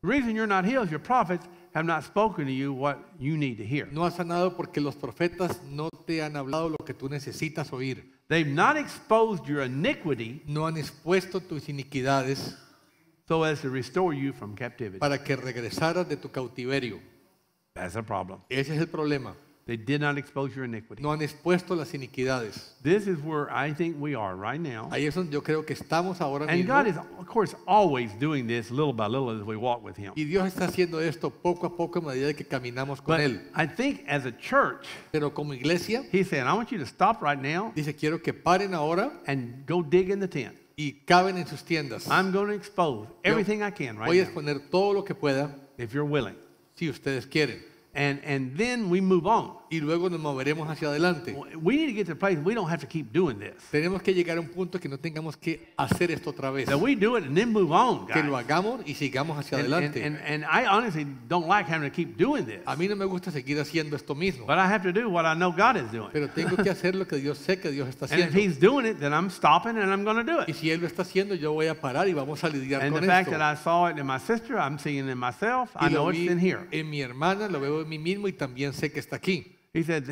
The reason you're not healed is your prophets have not spoken to you what you need to hear. No has sanado porque los profetas no te han hablado lo que tú necesitas oír. They've not exposed your iniquity. No han expuesto tus iniquidades. So as to restore you from captivity. Para que regresaras de tu cautiverio. That's a problem. Ese es el problema. They did not expose your iniquity. No han expuesto las iniquidades. This is where I think we are right now. Ahí es donde yo creo que estamos ahora And mismo. God is, of course, always doing this little by little as we walk with Him. Y Dios está haciendo esto poco a poco a medida que caminamos con But él. I think as a church, pero como iglesia, He said, "I want you to stop right now." Dice quiero que paren ahora. And go dig in the tent. Y caben en sus tiendas. I'm going to expose everything yo I can right voy a exponer now. todo lo que pueda. If you're willing. Si ustedes quieren. And, and then we move on. Y luego nos moveremos hacia adelante. We need to get to a place we don't have to keep doing this. Tenemos que llegar a un punto que no tengamos que hacer esto otra vez. That we do it and then move on, guys. Que lo hagamos y sigamos hacia and, adelante. And, and, and I honestly don't like having to keep doing this. A mí no me gusta seguir haciendo esto mismo. But I have to do what I know God is doing. Pero tengo que hacer lo que Dios sé que Dios está haciendo. And if He's doing it, then I'm stopping and I'm going to do it. Y si él lo está haciendo, yo voy a parar y vamos a lidiar and con esto. And the fact that I saw it in my sister, I'm seeing it in myself. Y I know it's in here. En mi hermana lo veo mismo y también sé que está aquí. He said,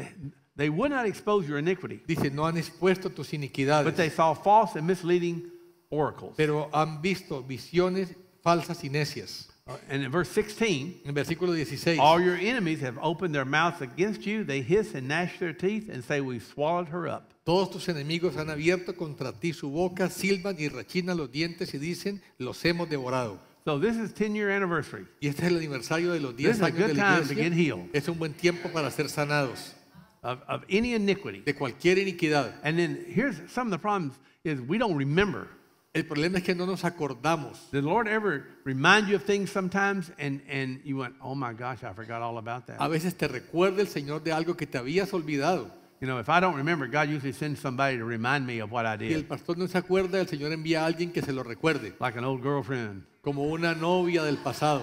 they would not expose your iniquity, Dice, no han expuesto tus but they saw false and misleading oracles. pero han visto visiones falsas y necias. Uh, and in verse 16, En versículo 16, all your enemies have opened their mouths against you. They hiss and gnash their teeth and say, We've swallowed her up. todos tus enemigos han abierto contra ti su boca, silban y rechinan los dientes y dicen, los hemos devorado. So this is 10 year anniversary. Y este es el aniversario de los 10 años de la iglesia. Es un buen tiempo para ser sanados. Of, of any iniquity. De cualquier iniquidad. And then here's some of the problems is we don't remember. El problema es que no nos acordamos. The Lord ever remind you of things sometimes and and you went, "Oh my gosh, I forgot all about that." A veces te recuerda el Señor de algo que te habías olvidado. You know, if I don't remember, God usually sends somebody to remind me of what I did. Si el pastor no se acuerda, el Señor envía a alguien que se lo recuerde. Like an old girlfriend. Como una novia del pasado.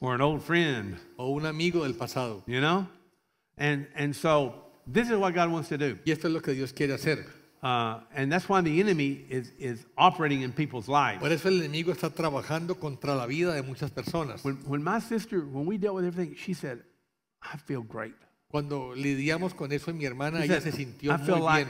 Or an old friend. O un amigo del pasado. You know? And, and so this is what God wants to do. Y esto es lo que Dios quiere hacer. Uh, and that's why the enemy is, is operating in people's lives. Por eso el enemigo está trabajando contra la vida de muchas personas. When, when my sister, when we dealt with everything, she said, I feel great. Cuando lidiamos con eso, mi hermana, ella se sintió muy bien.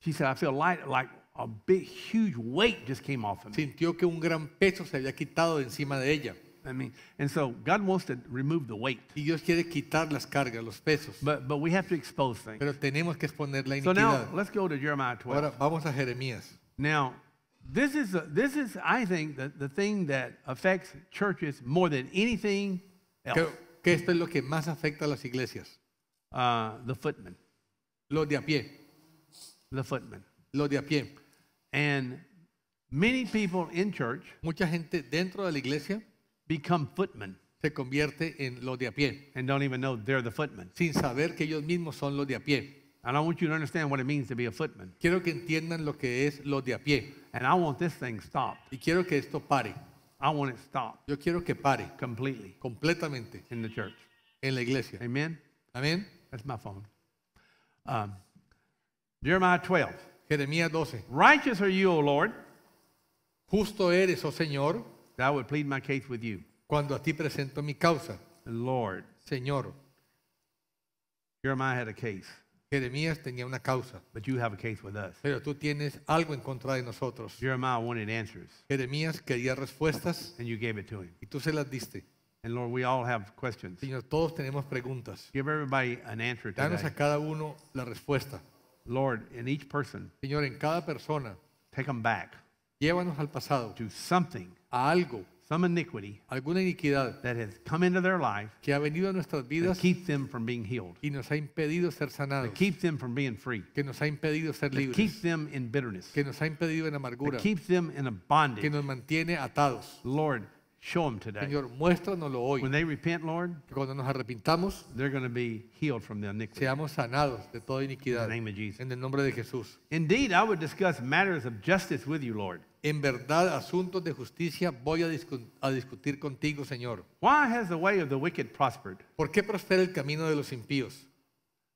She said, I feel light, like a big, huge weight just came off of me. Sintió que un gran peso se había quitado de encima de ella. I mean, and so God wants to remove the weight. Y Dios quiere quitar las cargas, los pesos. But, but we have to expose things. Pero tenemos que exponer la iniquidad. So now, let's go to Jeremiah 12. Ahora vamos a Jeremías. Now, this is, a, this is I think, the, the thing that affects churches more than anything else. Que que esto es lo que más afecta a las iglesias. Ah, the footmen. Los de a pie. The footmen. Los de a pie. And many people in church Mucha gente dentro de la iglesia become footmen. se convierte en los de a pie. And don't even know they're the footmen. Sin saber que ellos mismos son los de a pie. And I want you to understand what it means to be a footman. Quiero que entiendan lo que es los de a pie. And I want this thing stopped. Y quiero que esto pare. I want it stopped. Yo quiero que pare. Completely. Completamente. In the church. En la iglesia. Amen. Amen. That's my phone. Um, Jeremiah 12. Jeremiah 12. Righteous are you, O Lord. Justo eres, oh Señor. That I would plead my case with you. Cuando a ti presento mi causa. Lord. Señor. Jeremiah had a case. Jeremías tenía una causa. But you have a case with us. Pero tú tienes algo en contra de nosotros. Jeremiah wanted answers. Jeremías quería respuestas. And you gave it to him. Y tú se las diste. And Lord, we all have questions. Señor, todos tenemos preguntas. Give everybody an answer today. Danos a cada uno la respuesta. Lord, in each person. Señor, en cada persona. Take them back. Llévanos al pasado. To something. A algo. some iniquity alguna iniquidad that has come into their life que ha venido a nuestras vidas that keeps them from being healed, y nos ha impedido ser sanados, that keeps them from being free, que nos ha impedido ser libres, keeps them in bitterness, que nos ha impedido en amargura, that keeps them in a que bondage. nos mantiene atados. Lord, show them today. Señor, muéstranoslo hoy. When they repent, Lord, cuando nos arrepintamos, they're going to be healed from the iniquity. seamos sanados de toda In the name of Jesus. En el nombre de Jesús. Indeed, I would discuss matters of justice with you, Lord. En verdad, asuntos de justicia voy a, discu a, discutir contigo, Señor. Why has the way of the wicked prospered? ¿Por qué prospera el camino de los impíos?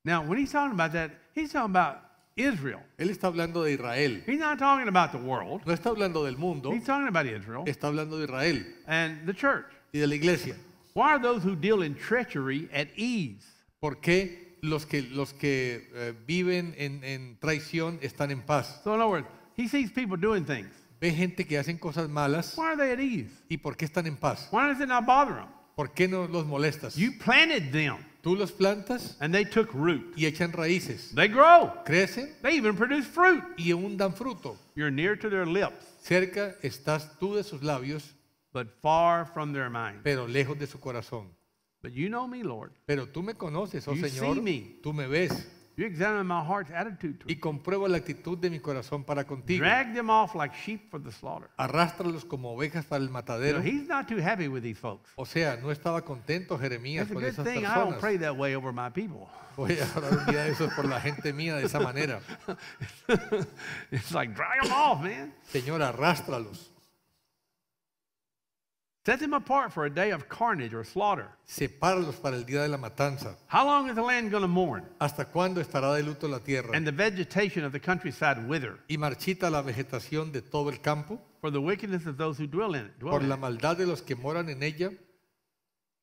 Now, when he's talking about that, he's talking about Israel. Él está hablando de Israel. He's not talking about the world. No está hablando del mundo. He's talking about Israel. Está hablando de Israel. And the church. Y de la iglesia. Why are those who deal in treachery at ease? ¿Por qué los que los que uh, viven en, en traición están en paz? So in other words, he sees people doing things ve gente que hacen cosas malas. Why are they at ease? ¿Y por qué están en paz? Why does it not bother them? ¿Por qué no los molestas? You planted them. Tú los plantas and they took root. y echan raíces. They grow. Crecen. They even produce fruit. Y aún dan fruto. You're near to their lips. Cerca estás tú de sus labios, but far from their mind. pero lejos de su corazón. But you know me, Lord. Pero tú me conoces, oh you Señor. See me. Tú me ves y compruebo la actitud de mi corazón para contigo. arrastralos Arrástralos como ovejas para el matadero. O sea, no estaba contento Jeremías con esas personas. I don't pray that way over eso por la gente mía de esa manera. Em Señor, arrástralos. Set them apart for a day of carnage or slaughter. Sepáralos para el día de la matanza. How long is the land going to mourn? ¿Hasta cuándo estará de luto la tierra? And the vegetation of the countryside wither. Y marchita la vegetación de todo el campo. For the wickedness of those who dwell in it. Dwell por la maldad de los que moran en ella.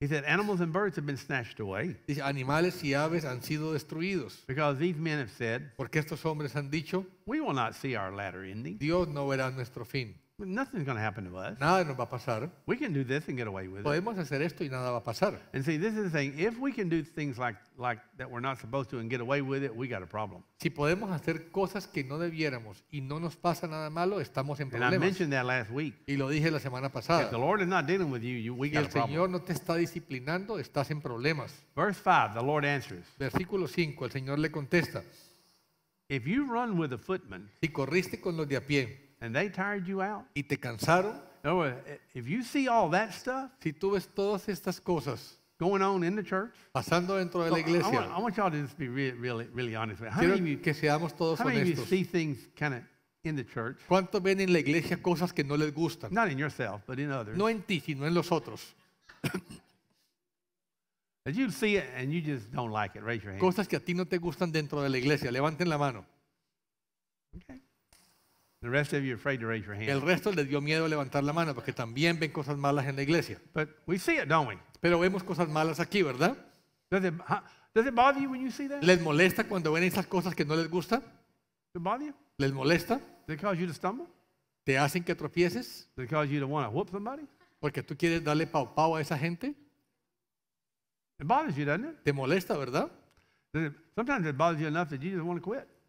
He said, animals and birds have been snatched away. Dice, animales y aves han sido destruidos. Because these men have said, porque estos hombres han dicho, we will not see our latter ending. Dios no verá nuestro fin. Nothing's going to happen to us. Nada nos va a pasar. We can do this and get away with it. Podemos hacer esto y nada va a pasar. And see, this is the thing. If we can do things like, like that we're not supposed to and get away with it, we got a problem. Si podemos hacer cosas que no debiéramos y no nos pasa nada malo, estamos en And I mentioned that last week. Y lo dije la semana If the Lord is not dealing with you, you we Si got a el problem. Señor no te está disciplinando, estás en problemas. Verse 5, the Lord answers. Versículo 5, el Señor le contesta, If you run with a footman, si corriste con los de a pie And they tired you out. Y te cansaron. No, eh, if you see all that stuff, si tú ves todas estas cosas going on in the church, pasando dentro de la iglesia, I, want, I want, y'all to just be really, really, really honest. with me. que seamos todos how many honestos. How many of you see things kind of in the church? ¿Cuántos ven en la iglesia cosas que no les gustan? Not in yourself, but in others. No en ti, sino en los otros. As you see it and you just don't like it. Raise your hand. Cosas que a ti no te gustan dentro de la iglesia. Levanten la mano. Okay. El resto les dio miedo levantar la mano porque también ven cosas malas en la iglesia. Pero vemos cosas malas aquí, ¿verdad? ¿Les molesta cuando ven esas cosas que no les gusta? ¿Les molesta? ¿Te hacen que tropieces? Porque tú quieres darle pau pau a esa gente. Te molesta, ¿verdad? Sometimes it bothers you enough that you just want to quit.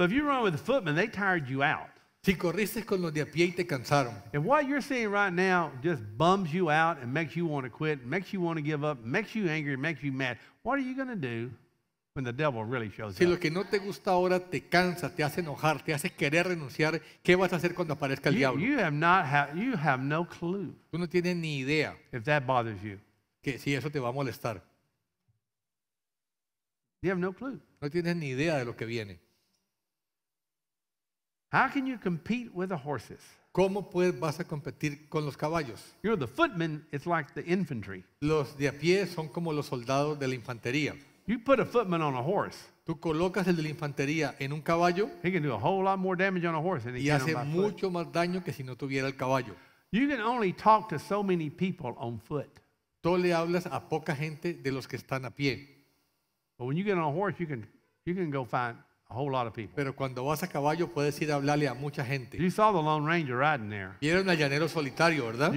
But if you run with the footmen, they tired you out. Si corriste con los de a pie y te cansaron. And what you're seeing right now just bums you out and makes you want to quit, makes you want to give up, makes you angry, makes you mad. What are you going to do when the devil really shows si up? Si lo que no te gusta ahora te cansa, te hace enojar, te hace querer renunciar, ¿qué vas a hacer cuando aparezca el you, diablo? You have not ha you have no clue. Tú no tienes ni idea. If that bothers you. Que si eso te va a molestar. You have no clue. No tienes ni idea de lo que viene. How can you compete with the horses? ¿Cómo can vas a competir con los caballos? You know, the footmen, it's like the infantry. Los de a pie son como los soldados de la infantería. You put a footman on a horse. Tú colocas el de la infantería en un caballo. He can do a whole lot more damage on a horse than he y can hace on my mucho foot. más daño que si no tuviera el caballo. You can only talk to so many people on foot. Tú le hablas a poca gente de los que están a pie. But when you get on a horse, you can you can go find Pero cuando vas a caballo puedes ir a hablarle a mucha gente. y saw the llanero solitario, ¿verdad?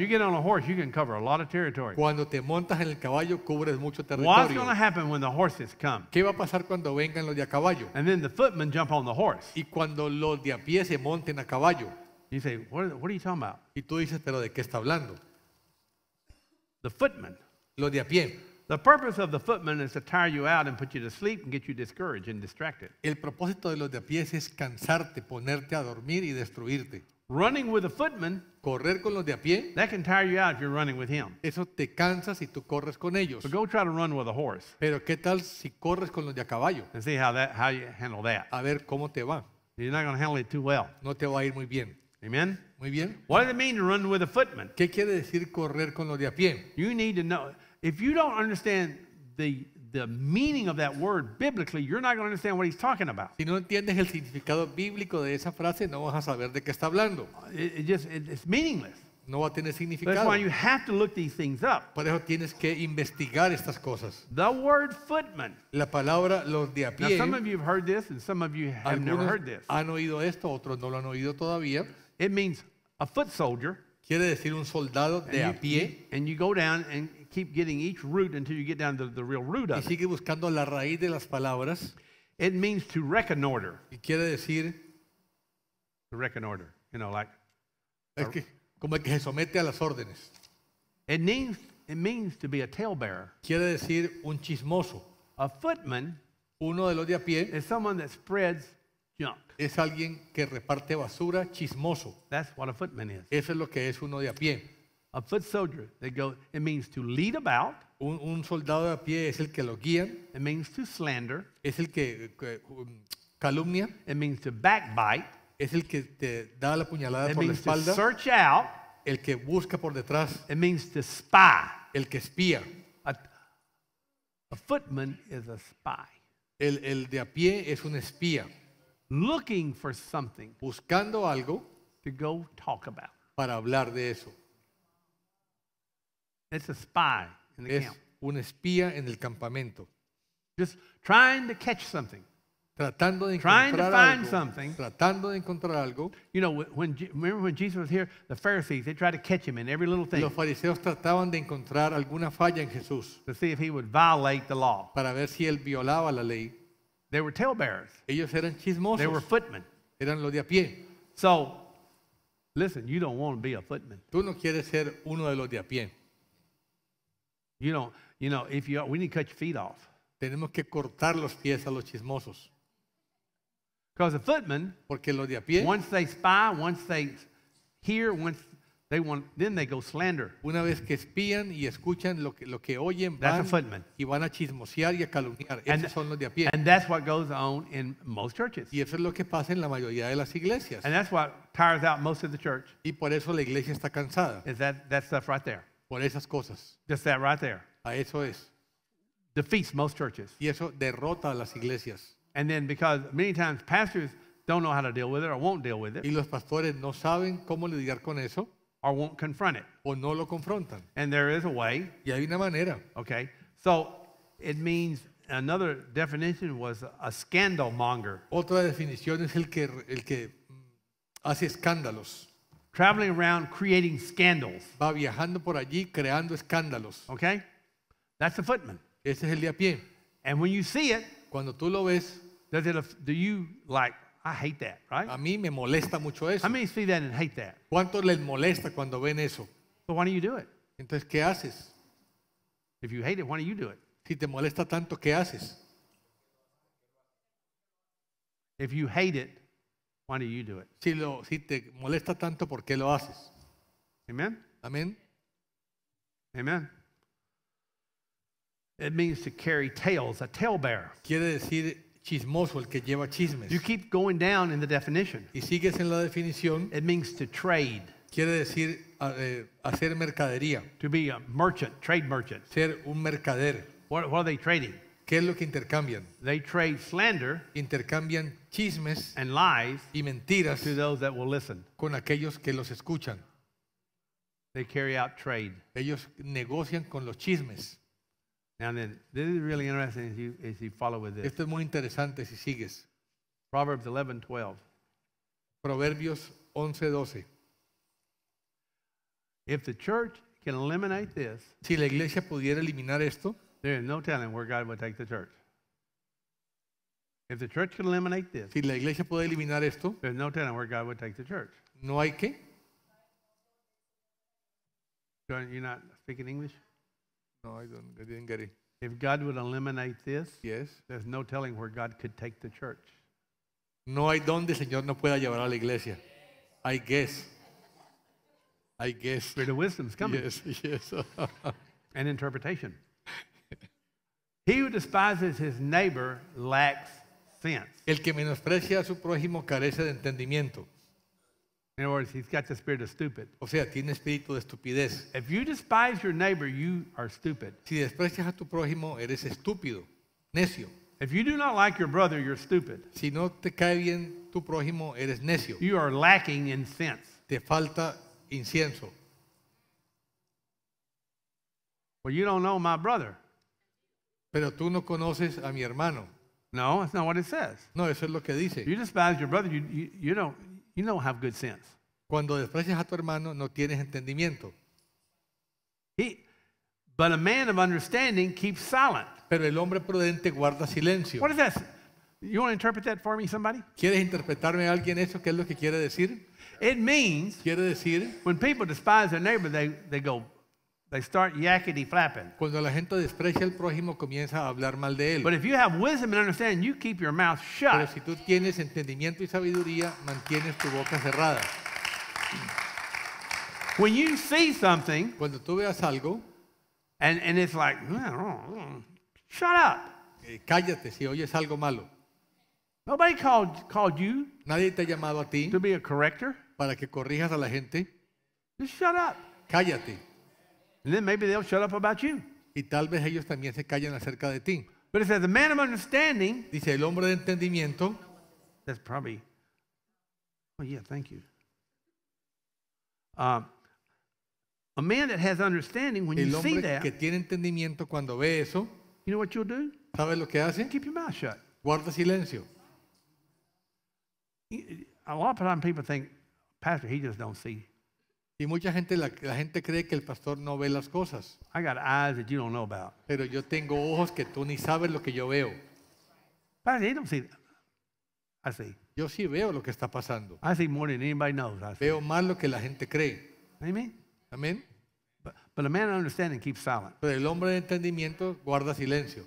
Cuando te montas en el caballo cubres mucho What's territorio. ¿Qué va a pasar cuando vengan los de a caballo? Y cuando los de a pie se monten a caballo. You you talking about? Y tú dices, pero ¿de qué está hablando? The footmen. Los de a pie. The purpose of the footman is to tire you out and put you to sleep and get you discouraged and distracted. El propósito de los de pies es cansarte, ponerte a dormir y destruirte. Running with a footman, correr con los de a pie, that can tire you out if you're running with him. Eso te cansa si tú corres con ellos. But go try to run with a horse Pero qué tal si corres con los de a caballo? and see how that how you handle that. A ver cómo te va. You're not going to handle it too well. No te va a ir muy bien. Amen. Muy bien. What does it mean to run with a footman? ¿Qué quiere decir correr con los de a pie? You need to know if you don't understand the, the meaning of that word biblically, you're not going to understand what he's talking about. Si no entiendes el significado bíblico de esa frase, no vas a saber de qué está hablando. It, it just, it, it's meaningless. No va a tener significado. That's why you have to look these things up. Por eso tienes que investigar estas cosas. The word footman. La palabra los de a pie. Now some of you have heard this and some of you have Algunos never heard this. han oído esto, otros no lo han oído todavía. It means a foot soldier. Quiere decir un soldado de you, a pie. And you go down and keep getting each root until you get down to the real root Y of it. sigue buscando la raíz de las palabras It means to reconnoiter. y quiere decir To reconnoiter, you know, like es que, como el que se somete a las órdenes. it means it means to be a talebearer. Quiere decir un chismoso. A footman Uno de los de a pie is someone that spreads junk. es alguien que reparte basura chismoso. That's what a footman is. Eso es lo que es uno de a pie. A foot soldier, they go, it means to lead about. Un, un soldado a pie es el que lo guía. It means to slander. Es el que, um, calumnia. It means to backbite. Es el que te da la puñalada it por means la espalda. To search out. El que busca por detrás. It means to spy. El que espía. A, a footman is a spy. El, el de a pie es un espía. Looking for something. Buscando algo. To go talk about. Para hablar de eso. It's a spy in the es camp. un espía en el campamento. Just trying to catch something. Tratando de trying to find algo. something. Tratando de encontrar algo. You know, when remember when Jesus was here, the Pharisees they tried to catch him in every little thing Los fariseos trataban de encontrar alguna falla en Jesús to see if he would violate the law. para ver si él violaba la ley. They were talebearers. Ellos eran chismosos. They were footmen. eran los de a pie. So, listen, you don't want to be a footman. Tú no quieres ser uno de los de a pie. You know, you know, if you we need to cut your feet off. Tenemos que cortar los pies a los chismosos. Because the footmen, porque los de a pie, once they spy, once they hear, once they want, then they go slander. Una vez que espían y escuchan lo que lo que oyen, van y van a chismosear y a calumniar. And, Esos son los de a pie. And that's what goes on in most churches. Y eso es lo que pasa en la mayoría de las iglesias. And that's what tires out most of the church. Y por eso la iglesia está cansada. Is that that stuff right there? Por esas cosas. Just that right there. A eso es. Defeats most churches. Y eso derrota a las iglesias. And then because many times pastors don't know how to deal with it or won't deal with it. Y los pastores no saben cómo lidiar con eso. Or won't confront it. O no lo confrontan. And there is a way. Y hay una manera. Okay. So it means another definition was a scandal monger. Otra definición es el que el que hace escándalos traveling around creating scandals. Va viajando por allí creando escándalos. Okay? That's the footman. Ese es el de a pie. And when you see it, cuando tú lo ves, does it, do you like I hate that, right? A mí me molesta mucho eso. How many see that and hate that? ¿Cuánto les molesta cuando ven eso? So why do you do it? Entonces, ¿qué haces? If you hate it, why do you do it? Si te molesta tanto, ¿qué haces? If you hate it, why do you do it? Si, lo, si te molesta tanto, ¿por qué lo haces? Amen? Amen? Amen. It means to carry tales, a talebearer. Quiere decir chismoso, el que lleva chismes. You keep going down in the definition. Y sigues en la definición. It means to trade. Quiere decir eh, hacer mercadería. To be a merchant, trade merchant. Ser un mercader. What, what are they trading? ¿Qué es lo que intercambian? They trade slander intercambian chismes and lies y mentiras to those that will listen. con aquellos que los escuchan. They carry out trade. Ellos negocian con los chismes. Now then, this is really interesting as you, as you follow with this. Esto es muy interesante si sigues. Proverbs 11:12. Proverbios 11:12. If the church can eliminate this, si la iglesia pudiera eliminar esto, there's no telling where God would take the church. If the church can eliminate this, si la iglesia puede eliminar esto, there's no telling where God would take the church. No hay que. You're not speaking English? No, I don't. I didn't get it. If God would eliminate this, yes. there's no telling where God could take the church. No hay donde Señor no pueda llevar a la iglesia. I guess. I guess. Spirit of wisdom's coming. Yes, yes. and interpretation. He who despises his neighbor lacks sense. El que menosprecia a su prójimo carece de entendimiento. In other words, he's got the spirit of stupid. O sea, tiene espíritu de estupidez. If you despise your neighbor, you are stupid. Si desprecias a tu prójimo, eres estúpido, necio. If you do not like your brother, you're stupid. Si no te cae bien tu prójimo, eres necio. You are lacking in sense. Te falta incienso. Well, you don't know my brother. Pero tú no conoces a mi hermano. No, that's not what it says. No, eso es lo que dice. You despise your brother, you, you, you, don't, you don't have good sense. Cuando desprecias a tu hermano, no tienes entendimiento. He, but a man of understanding keeps silent. Pero el hombre prudente guarda silencio. What is that? You want to interpret that for me, somebody? ¿Quieres interpretarme a alguien eso? ¿Qué es lo que quiere decir? It means. Quiere decir. When people despise their neighbor, they, they go They start yakety flapping. Cuando la gente desprecia al prójimo comienza a hablar mal de él. But if you have wisdom and understanding, you keep your mouth shut. Pero si tú tienes entendimiento y sabiduría, mantienes tu boca cerrada. When you see something, cuando tú veas algo, and and it's like, mm, shut up. Eh, cállate si oyes algo malo. Nobody called called you. Nadie te ha llamado a ti. To be a corrector. Para que corrijas a la gente. Just shut up. Cállate. And then maybe they'll shut up about you. Y tal vez ellos también se callan acerca de ti. But it says the man of understanding. Dice el hombre de entendimiento. That's probably. Oh yeah, thank you. Uh, a man that has understanding when el you see that. hombre que tiene entendimiento cuando ve eso. You know what you'll do? ¿Sabes lo que hacen? Keep your mouth shut. Guarda silencio. A lot of times people think, Pastor, he just don't see. Y mucha gente, la, gente cree que el pastor no ve las cosas. I got eyes that you don't know about. Pero yo tengo ojos que tú ni sabes lo que yo veo. Yo sí veo lo que está pasando. I Veo más lo que la gente cree. Amén. Pero el hombre de entendimiento guarda silencio.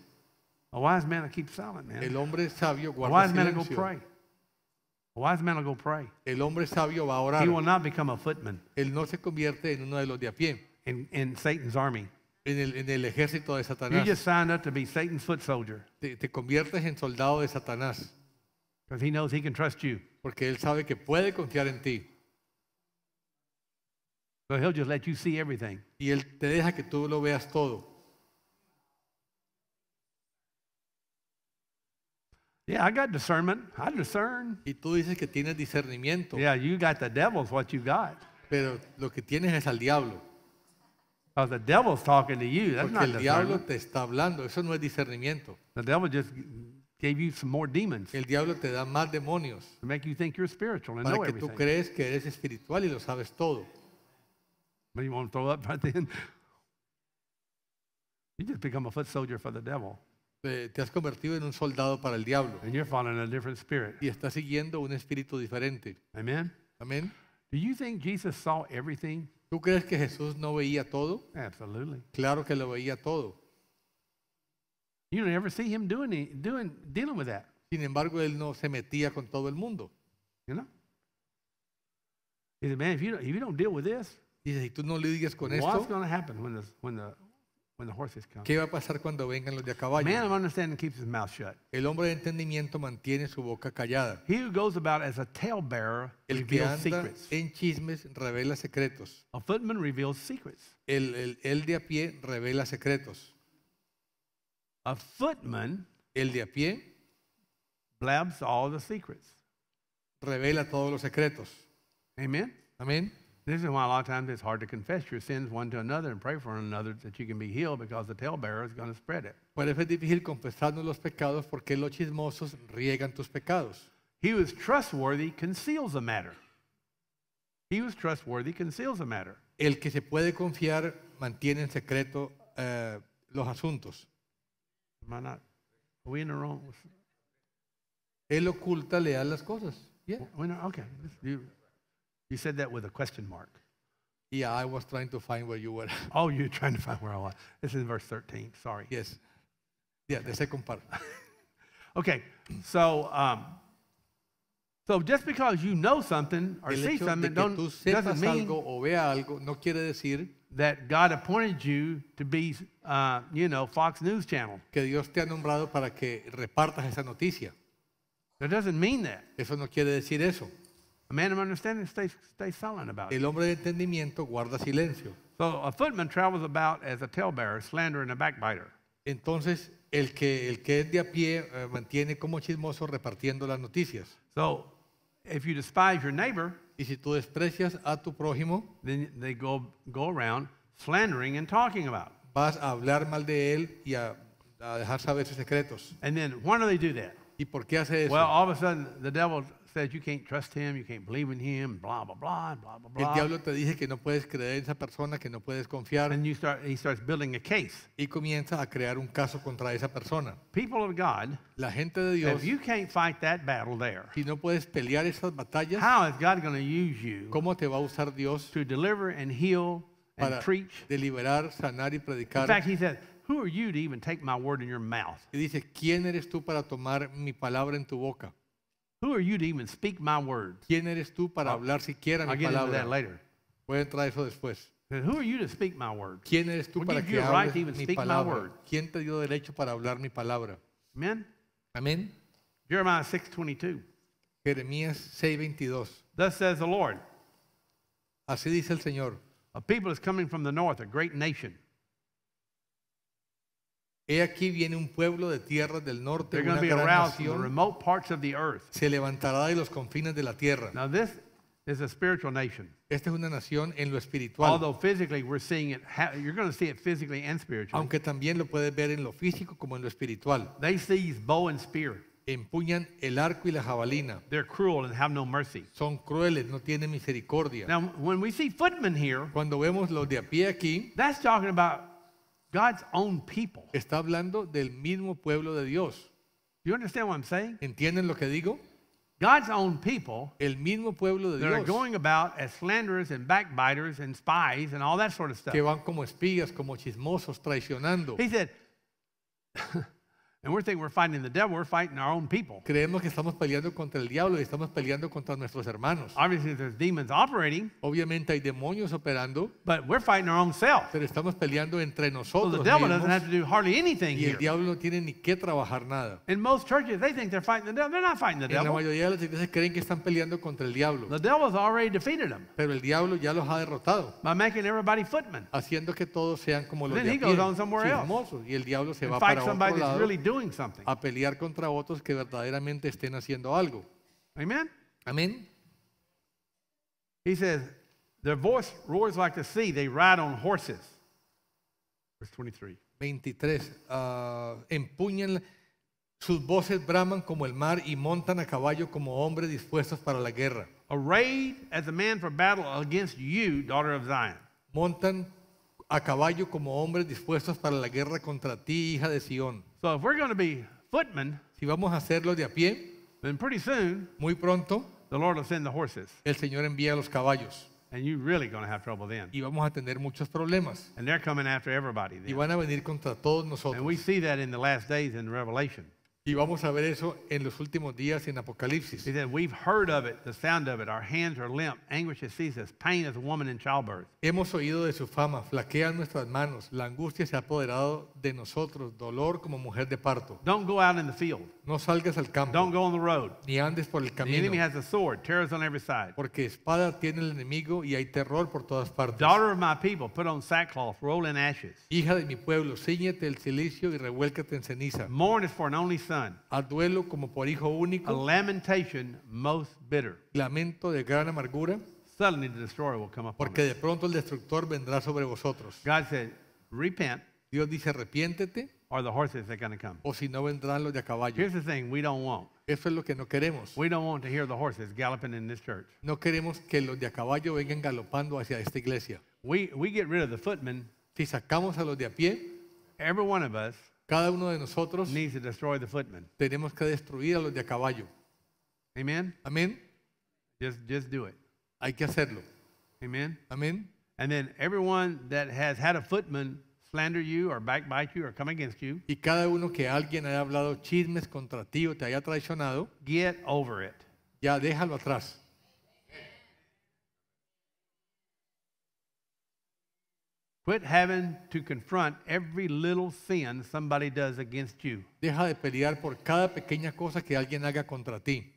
A wise man silent, El hombre sabio guarda silencio. A wise man will go pray. El hombre sabio va a orar. He will not become a footman Él no se convierte en uno de los de a pie, in, in Satan's army. en el, en el ejército de You Satanás. just signed up to be Satan's foot soldier Te, te conviertes en soldado de Satanás, because he knows he can trust you. porque él sabe que puede confiar en ti So he'll just let you see everything. y él te deja que tú lo veas todo. Yeah, I got discernment. I discern. Y tú dices que tienes discernimiento. Yeah, you got the devil's what you got. Pero lo que tienes es al diablo. Because oh, the devil's talking to you. That's Porque not el diablo te está hablando. Eso no es discernimiento. The devil just gave you some more demons El diablo te da más demonios to make you think you're spiritual and know para que tú crees que eres espiritual y lo sabes todo. But you want to throw up right then? You just become a foot soldier for the devil. Te, has convertido en un soldado para el diablo. And you're following a different spirit. Y está siguiendo un espíritu diferente. Amen. Amén. Do you think Jesus saw everything? ¿Tú crees que Jesús no veía todo? Absolutely. Claro que lo veía todo. You don't ever see him doing, doing dealing with that. Sin embargo, él no se metía con todo el mundo. You know? He said, man, if you, don't, if you don't deal with this, Dice, si tú no lidias con what's esto, going to happen when when the When the horses come. ¿Qué va a pasar cuando vengan los de a caballo? Man of understanding keeps his mouth shut. El hombre de entendimiento mantiene su boca callada. He who goes about as a talebearer El que reveals anda secrets. en chismes revela secretos. A footman reveals secrets. El, el, el de a pie revela secretos. A footman El de a pie blabs all the secrets. revela todos los secretos. Amen. Amén. This is why a lot of times it's hard to confess your sins one to another and pray for one another that you can be healed because the talebearer is going to spread it. Por es difícil confesarnos los pecados porque los chismosos riegan tus pecados. He was trustworthy conceals a matter. He was trustworthy conceals a matter. El que se puede confiar mantiene en secreto uh, los asuntos. Am I not? Are we in the wrong? Él oculta leal las cosas. Yeah. we okay. You said that with a question mark. Yeah, I was trying to find where you were. oh, you're trying to find where I was. This is verse 13. Sorry. Yes. Yeah, the second part. okay, so um, so just because you know something or see something don't, doesn't mean algo, no quiere decir that God appointed you to be, uh, you know, Fox News Channel. Que Dios te ha nombrado para que repartas esa noticia. That doesn't mean that. Eso no quiere decir eso. A man of understanding stays, stays silent about it. El hombre de entendimiento guarda silencio. So a footman travels about as a talebearer, slanderer, and a backbiter. Entonces el que el que es de a pie eh, mantiene como chismoso repartiendo las noticias. So if you despise your neighbor, y si tú desprecias a tu prójimo, then they go go around slandering and talking about. Vas a hablar mal de él y a, a dejar saber sus secretos. And then why do they do that? ¿Y por qué hace eso? Well, all of a sudden the devil says you can't trust him, you can't believe in him, blah, blah, blah, blah, blah, blah. El diablo te dice que no puedes creer en esa persona, que no puedes confiar. And you start, he starts building a case. Y comienza a crear un caso contra esa persona. People of God, La gente de Dios, if you can't fight that battle there, si no puedes pelear esas batallas, how is God going to use you ¿cómo te va a usar Dios to deliver and heal and preach? De liberar, sanar y predicar. In fact, he says, who are you to even take my word in your mouth? Y dice, ¿quién eres tú para tomar mi palabra en tu boca? Who are you to even speak my words? ¿Quién eres tú para I'll, hablar siquiera mi I'll get palabra? Into that later. Voy a entrar eso después. Who are you to speak my words? ¿Quién eres tú para que hables right mi palabra? ¿Quién te dio derecho para hablar mi palabra? Amen. Amén. Jeremiah 6:22. Jeremías 6:22. Thus says the Lord. Así dice el Señor. A people is coming from the north, a great nation. He aquí viene un pueblo de tierras del norte, una gran se levantará de los confines de la tierra. Esta es una nación en lo espiritual, aunque también lo puedes ver en lo físico como en lo espiritual. bow spear. Empuñan el arco y la jabalina, son crueles, no tienen misericordia. Cuando vemos los de a pie aquí, God's own people. Está hablando del mismo pueblo de Dios. You understand what I'm saying? ¿Entienden lo que digo? God's own people, el mismo pueblo de Dios, they are going about as slanderers and backbiters and spies and all that sort of stuff. Que van como espías, como chismosos, traicionando. He said, and we're thinking we're fighting the devil, we're fighting our own people. Creemos que estamos peleando contra el diablo y estamos peleando contra nuestros hermanos. Obviously there's demons operating. Obviamente hay demonios operando. But we're fighting our own self. Pero estamos peleando entre nosotros. So the devil mismos, doesn't have to do hardly anything y el diablo no tiene ni que trabajar nada. In most churches they think they're fighting the devil. They're not fighting the devil. En la mayoría de las iglesias creen que están peleando contra el diablo. The devil has already defeated them. Pero el diablo ya los ha derrotado. By making everybody footmen. Haciendo que todos sean como los Then de a pie, else. y el diablo se va para otro lado. Really doing a pelear contra otros que verdaderamente estén haciendo algo. Amen. Amén. He says, their voice roars like the sea. They ride on horses. Verse 23. 23. Ah, empuñan sus voces braman como el mar y montan a caballo como hombres dispuestos para la guerra. Arrayed as a man for battle against you, daughter of Zion. Montan a caballo como hombres dispuestos para la guerra contra ti, hija de Sion So if we're going to be footmen, si vamos a hacerlo de a pie, then pretty soon, muy pronto, the Lord will send the horses. el Señor envía los caballos. And you're really going to have trouble then. Y vamos a tener muchos problemas. And they're coming after everybody then. Y van a venir contra todos nosotros. And we see that in the last days in Revelation. Y vamos a ver eso en los últimos días en Apocalipsis. He said, We've heard of it, the sound of it. Our hands are limp. Anguish has seized us. Pain is a woman in childbirth. Hemos oído de su fama. Flaquean nuestras manos. La angustia se ha apoderado de nosotros. Dolor como mujer de parto. Don't go out in the field. No salgas al campo. Ni andes por el camino. Porque espada tiene el enemigo y hay terror por todas partes. my people, put on sackcloth, roll ashes. Hija de mi pueblo, ciñete el silicio y revuélcate en ceniza. Mourn for an only son. A duelo como por hijo único. lamentation most bitter. Lamento de gran amargura. Suddenly the destroyer come upon Porque de pronto el destructor vendrá sobre vosotros. Dios dice, arrepiéntete. or the horses that are going to come. O si no vendrán los de a caballo. Here's the thing we don't want. Eso es lo que no queremos. We don't want to hear the horses galloping in this church. No queremos que los de a caballo vengan galopando hacia esta iglesia. We, we get rid of the footmen. Si sacamos a los de a pie, every one of us cada uno de nosotros needs to destroy the footmen. Tenemos que destruir a los de a caballo. Amen. Amén. Just just do it. Hay que hacerlo. Amen. Amen. And then everyone that has had a footman slander you or backbite you or come against you, y cada uno que alguien haya hablado chismes contra ti o te haya traicionado, get over it. ya déjalo atrás. Quit having to confront every little sin somebody does against you. Deja de pelear por cada pequeña cosa que alguien haga contra ti.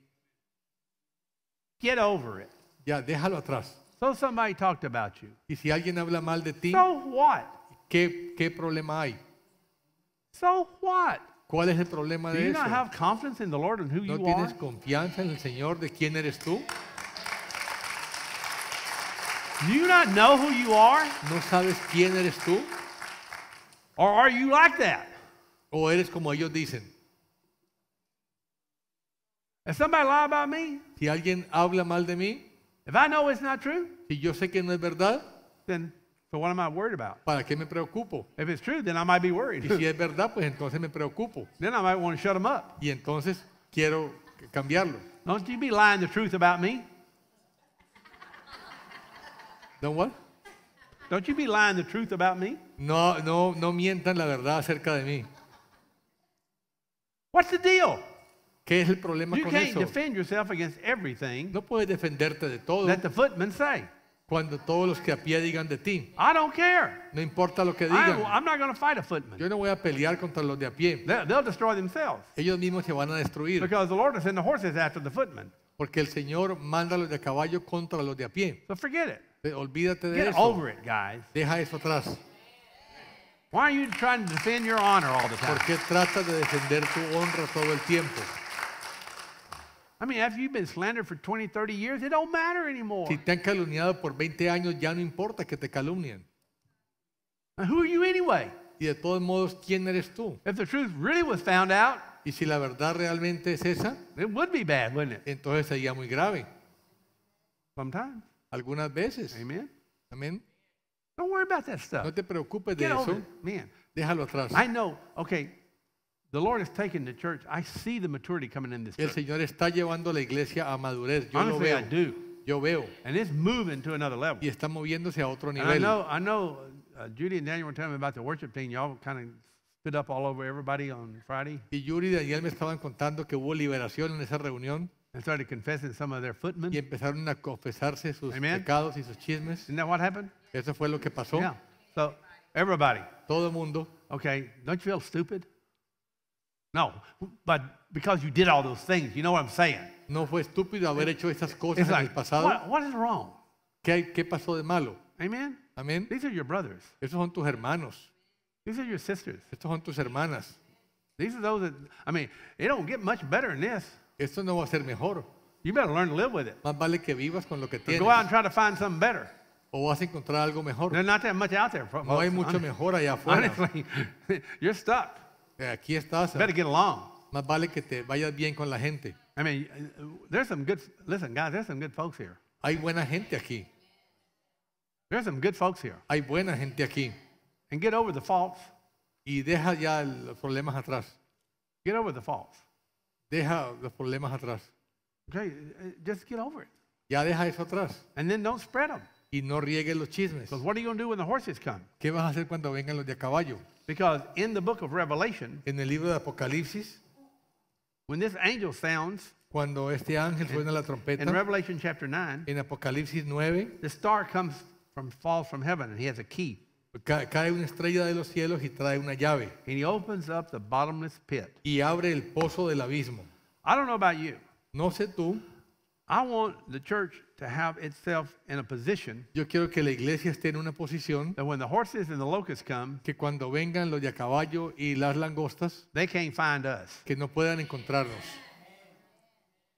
Get over it. Ya, déjalo atrás. So somebody talked about you. Y si alguien habla mal de ti, So what? ¿Qué, problema hay? ¿Cuál es el problema de eso? ¿No tienes confianza en el Señor de quién eres tú? ¿No sabes quién eres tú? ¿O eres como ellos dicen? Si alguien habla mal de mí, si yo sé que no es verdad, then So what am I worried about? ¿Para qué me preocupo? If it's true, then I might be worried. Y si es verdad, pues entonces me preocupo. Then I might want to shut him up. Y entonces quiero cambiarlo. Don't you be lying the truth about me. Don't what? Don't you be lying the truth about me. No, no, no mientan la verdad acerca de mí. What's the deal? ¿Qué es el problema you con can't eso? Defend yourself against everything no puedes defenderte de todo. That the footman say. Cuando todos los que a pie digan de ti. No importa lo que digan. Yo no voy a pelear contra los de a pie. Ellos mismos se van a destruir. Porque el Señor manda los de caballo contra los de a pie. forget it. Olvídate de Get eso. Over it, guys. Deja eso atrás. Why are you trying to defend your honor all the time? ¿Por qué tratas de defender tu honra todo el tiempo? I mean, after you've been slandered for 20, 30 years, it don't matter anymore. Si te han calumniado por 20 años, ya no importa que te calumnien. And who are you anyway? Y de todos modos, ¿quién eres tú? If the truth really was found out, y si la verdad realmente es esa, it would be bad, wouldn't it? Entonces sería muy grave. Sometimes. Algunas veces. Amen. Amen. Don't worry about that stuff. No te preocupes de eso. It, man. Déjalo atrás. I know. Okay. The Lord is taking the church. I see the maturity coming in this El Señor está llevando la iglesia a madurez. Yo Honestly, lo veo. I do. Yo veo. And it's moving to another level. Y está moviéndose a otro nivel. And I know, I know uh, Judy and Daniel were telling me about the worship team. Y'all kind of stood up all over everybody on Friday. Y Judy y Daniel me estaban contando que hubo liberación en esa reunión. And started confessing some of their footmen. Y empezaron a confesarse sus Amen. pecados y sus chismes. Isn't that what happened? Eso fue lo que pasó. Yeah. So, everybody. Todo el mundo. Okay, don't you feel stupid? No, but because you did all those things, you know what I'm saying. No fue estúpido haber hecho esas cosas en el pasado. What, what is wrong? ¿Qué, ¿Qué pasó de malo? Amen. Amen. These are your brothers. Esos son tus hermanos. These are your sisters. Estos son tus hermanas. These are those that, I mean, they don't get much better than this. Esto no va a ser mejor. You better learn to live with it. Más que vivas con lo que tienes. go out and try to find something better. O vas a encontrar algo mejor. There's not that much out there. No hay mucho mejor allá afuera. Honestly, you're stuck. Eh, aquí estás. Better get along. Más vale que te vayas bien con la gente. I mean, there's some good. Listen, guys, there's some good folks here. Hay buena gente aquí. There's some good folks here. Hay buena gente aquí. And get over the faults. Y deja ya los problemas atrás. Get over the faults. Deja los problemas atrás. Okay, eh, just get over it. Ya deja eso atrás. And then don't spread them. Y no riegues los chismes. Because what are you going to do when the horses come? ¿Qué vas a hacer cuando vengan los de a caballo? Because in the book of Revelation, En el libro de Apocalipsis, when this angel sounds cuando este ángel suena la in Revelation chapter 9, en Apocalipsis 9, the star comes from falls from heaven and he has a key. cae una estrella de los cielos y trae una llave And he opens up the bottomless pit. y abre el pozo del abismo. I don't know about you, No sé tú, I want the church to have itself in a position Yo quiero que la iglesia esté en una posición that when the horses and the locusts come, que cuando vengan los de a caballo y las langostas, they can't find us. que no puedan encontrarnos.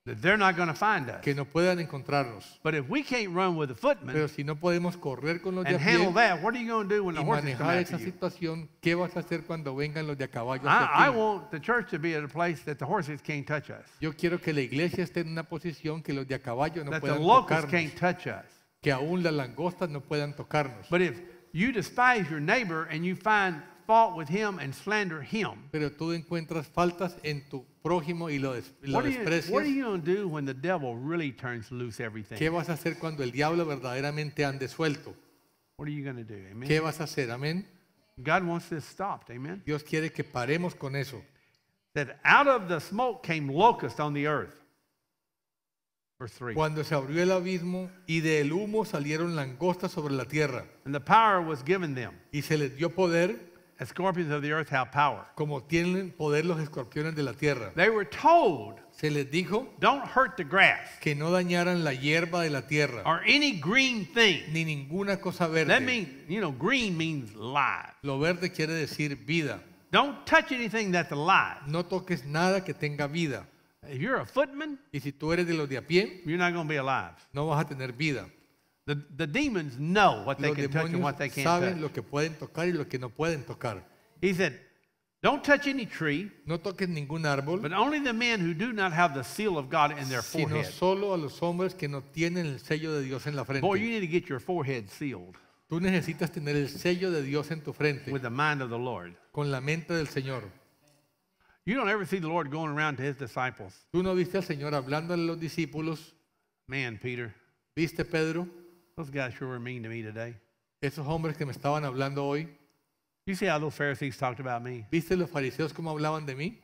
That They're not going to find us. Que no puedan encontrarnos. But if we can't run with the footmen, Pero si no podemos correr con los de and handle that, what are you going to do when the horses come after esa situación, ¿qué vas a hacer cuando vengan los de a caballo? I, I want the church to be at a place that the horses can't touch us. Yo quiero que la iglesia esté en una posición que los de a caballo no that puedan the locusts can't touch us. Que aún las langostas no puedan tocarnos. But if you despise your neighbor and you find fault with him and slander him. Pero tú encuentras faltas en tu prójimo y lo, des lo what desprecias. You, do when the devil really turns loose everything? ¿Qué vas a hacer cuando el diablo verdaderamente ande suelto? What are you gonna do? Amen. ¿Qué vas a hacer? Amén. God wants this stopped. Amen. Dios quiere que paremos con eso. That out of the smoke came locust on the earth. 3. Cuando se abrió el abismo y del humo salieron langostas sobre la tierra. And the power was given them. Y se les dio poder. Scorpions of the earth have power. Como tienen poder los escorpiones de la tierra. They were told se les dijo Don't hurt the grass. que no dañaran la hierba de la tierra or any green thing. ni ninguna cosa verde. That means, you know, green means life. Lo verde quiere decir vida. Don't touch anything that's alive. No toques nada que tenga vida. If you're a footman, y si tú eres de los de a pie, you're not going to be alive. No vas a tener vida. The, the demons know what they can touch and what they can't saben touch. lo que pueden tocar y lo que no pueden tocar. He said, Don't touch any tree, No toquen ningún árbol, but only the men who do not have the seal of God in their forehead. Boy, you need to get your forehead sealed Tú necesitas tener el sello de Dios en tu frente, with the mind of the Lord. con la mente del Señor. You don't ever see the Lord going around to his disciples. Tú no viste al Señor hablando a los discípulos, Man, Peter, viste Pedro, those guys sure were mean to me today. Esos hombres que me estaban hablando hoy. You see how those Pharisees talked about me? ¿Viste los fariseos cómo hablaban de mí?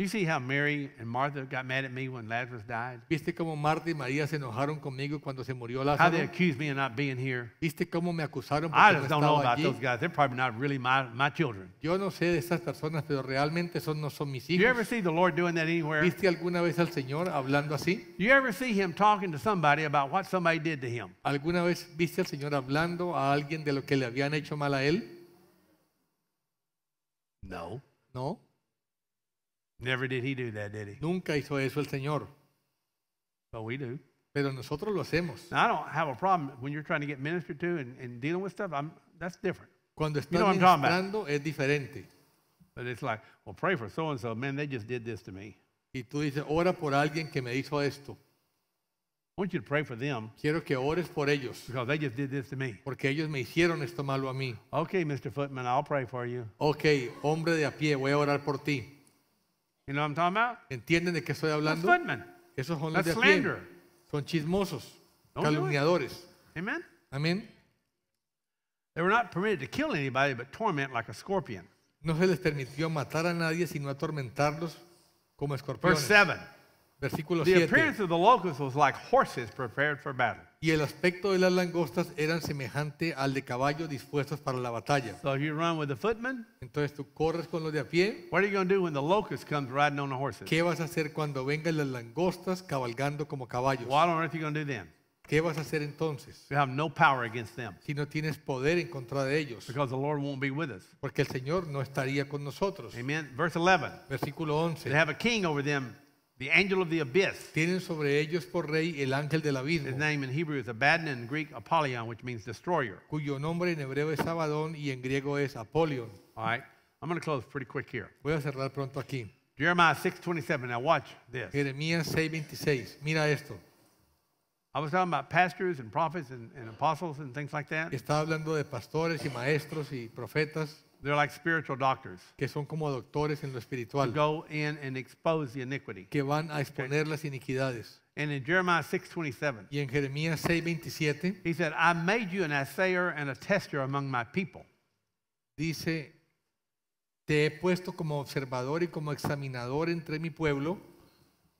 You see how Mary and Martha got mad at me when Lazarus died? ¿Viste cómo Marta y María se enojaron conmigo cuando se murió Lázaro? How they accused me of not being here? ¿Viste cómo me acusaron porque estaba just no don't know about allí? those guys. They're probably not really my, my children. Yo no sé de esas personas, pero realmente son no son mis hijos. You ever see the Lord doing that anywhere? ¿Viste alguna vez al Señor hablando así? You ever see him talking to somebody about what somebody did to him? ¿Alguna vez viste al Señor hablando a alguien de lo que le habían hecho mal a él? No. No. Never did he do that, did he? Nunca hizo eso el Señor. But we do. Pero nosotros lo hacemos. Now, I don't have a problem when you're trying to get ministered to and, and dealing with stuff. I'm, that's different. Cuando estás you know what I'm talking ministrando about. es diferente. But it's like, well, pray for so and so. Man, they just did this to me. Y tú dices, ora por alguien que me hizo esto. I want you to pray for them Quiero que ores por ellos, because they just did this to me. porque ellos me hicieron esto malo a mí. Okay, Mr. Footman, I'll pray for you. Ok, hombre de a pie, voy a orar por ti. You know what I'm talking about? ¿Entienden de qué estoy hablando? That's footmen. Esos son los That's slander. Son chismosos, Don't calumniadores. Amen? Amén. They were not permitted to kill anybody but torment like a scorpion. No se les permitió matar a nadie, sino atormentarlos como Verse 7. Versículo The appearance of the locusts was like horses prepared for battle. y el aspecto de las langostas eran semejante al de caballos dispuestos para la batalla. Entonces tú corres con los de a pie. ¿Qué vas a hacer cuando vengan las langostas cabalgando como caballos? ¿Qué vas a hacer entonces? no Si no tienes poder en contra de ellos, porque el Señor no estaría con nosotros. Amen. Verse 11. Versículo 11. have a king The angel of the abyss. Tienen sobre ellos por rey el ángel del abismo. His name in Hebrew is Abaddon, in Greek Apollyon, which means destroyer. Cuyo nombre en hebreo es Abaddon y en griego es Apollyon. All right, I'm going to close pretty quick here. Voy a cerrar pronto aquí. Jeremiah 6:27. Now watch this. Jeremías 6:26. Mira esto. I was talking about pastors and prophets and, and apostles and things like that. Estaba hablando de pastores y maestros y profetas. They're like spiritual doctors. Que son como doctores en lo espiritual. To Go in and expose the iniquity. Que van a exponer okay. las iniquidades. And in Jeremiah 6:27. Y en Jeremías 6:27. He said, "I made you an assayer and a tester among my people." Dice, "Te he puesto como observador y como examinador entre mi pueblo."